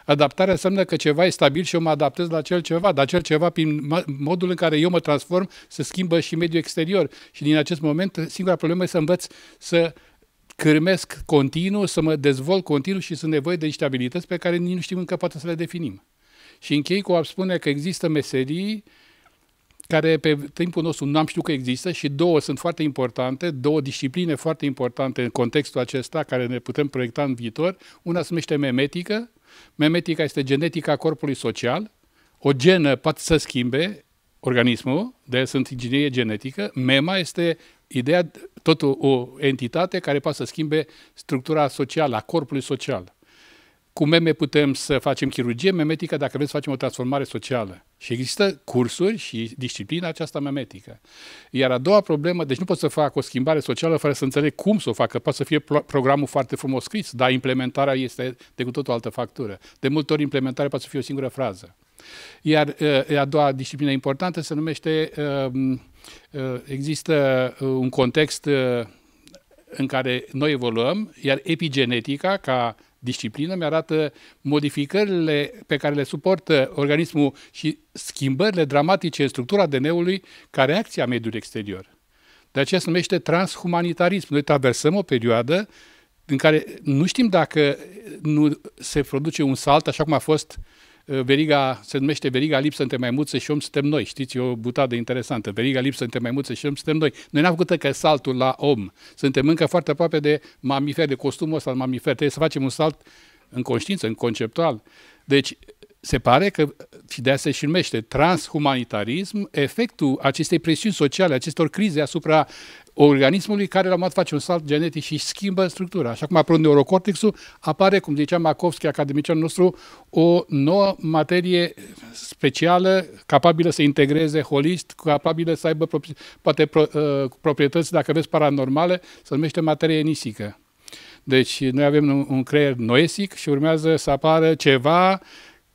Adaptarea înseamnă că ceva e stabil și eu mă adaptez la cel ceva, dar cel ceva, prin modul în care eu mă transform, se schimbă și mediul exterior. Și din acest moment, singura problemă e să învăț să cârmesc continuu, să mă dezvolt continuu și sunt nevoie de niște abilități pe care nici nu știm încă poate să le definim. Și închei cu a spune că există meserii care pe timpul nostru nu am știut că există și două sunt foarte importante, două discipline foarte importante în contextul acesta care ne putem proiecta în viitor. Una se numește memetică, Memetica este genetica corpului social, o genă poate să schimbe organismul, de sunt inginerie genetică, mema este ideea, tot o, o entitate care poate să schimbe structura socială, a corpului social. Cu meme putem să facem chirurgie memetică dacă vrem să facem o transformare socială. Și există cursuri și disciplina aceasta memetică. Iar a doua problemă, deci nu pot să fac o schimbare socială fără să înțeleg cum să o fac, poate să fie programul foarte frumos scris, dar implementarea este de cu tot o altă factură. De multe ori implementarea poate să fie o singură frază. Iar uh, a doua disciplină importantă se numește, um, uh, există uh, un context în care noi evoluăm, iar epigenetica, ca disciplină, mi-arată modificările pe care le suportă organismul și schimbările dramatice în structura dna ului ca reacția mediului exterior. De aceea se numește transhumanitarism. Noi traversăm o perioadă în care nu știm dacă nu se produce un salt, așa cum a fost uh, Eh, veriga, se numește veriga lipsă între maimuțe și om suntem noi. Știți, e o butadă interesantă. Veriga lipsă între maimuțe și om suntem noi. Noi n-am făcut că saltul la om. Suntem încă foarte aproape de mamifer, de costumul ăsta al mamifer. Trebuie să facem un salt în conștiință, în conceptual. Deci, se pare că, de aceea și numește transhumanitarism, efectul acestei presiuni sociale, acestor crize asupra organismului care la un moment face un salt genetic și schimbă structura. Așa cum apropo neurocortexul, apare, cum zicea Makovski, academicianul nostru, o nouă materie specială, capabilă să integreze holist, capabilă să aibă poate pro, uh, proprietăți, dacă vezi, paranormale, se numește materie nisică. Deci noi avem un, un creier noesic și urmează să apară ceva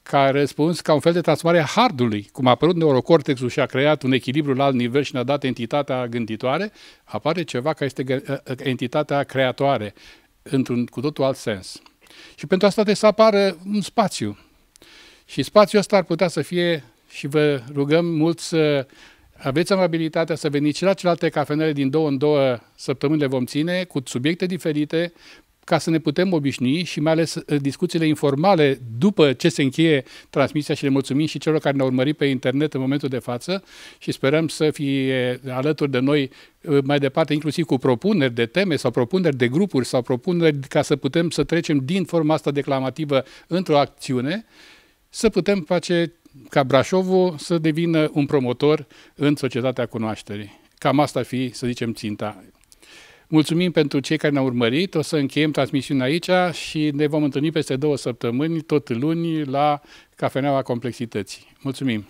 ca răspuns ca un fel de transformare a hardului, cum a apărut neurocortexul și a creat un echilibru la alt nivel și ne-a dat entitatea gânditoare, apare ceva care este ă, ă, entitatea creatoare, într-un cu totul alt sens. Și pentru asta trebuie să apară un spațiu. Și spațiul ăsta ar putea să fie, și vă rugăm mult să aveți amabilitatea să veniți și la celelalte cafenele din două în două săptămâni le vom ține, cu subiecte diferite, ca să ne putem obișnui și mai ales uh, discuțiile informale după ce se încheie transmisia și le mulțumim și celor care ne-au urmărit pe internet în momentul de față și sperăm să fie alături de noi uh, mai departe, inclusiv cu propuneri de teme sau propuneri de grupuri sau propuneri ca să putem să trecem din forma asta declamativă într-o acțiune, să putem face ca Brașovul să devină un promotor în societatea cunoașterii. Cam asta ar fi, să zicem, ținta Mulțumim pentru cei care ne-au urmărit, o să încheiem transmisiunea aici și ne vom întâlni peste două săptămâni, tot luni, la Cafeneaua Complexității. Mulțumim!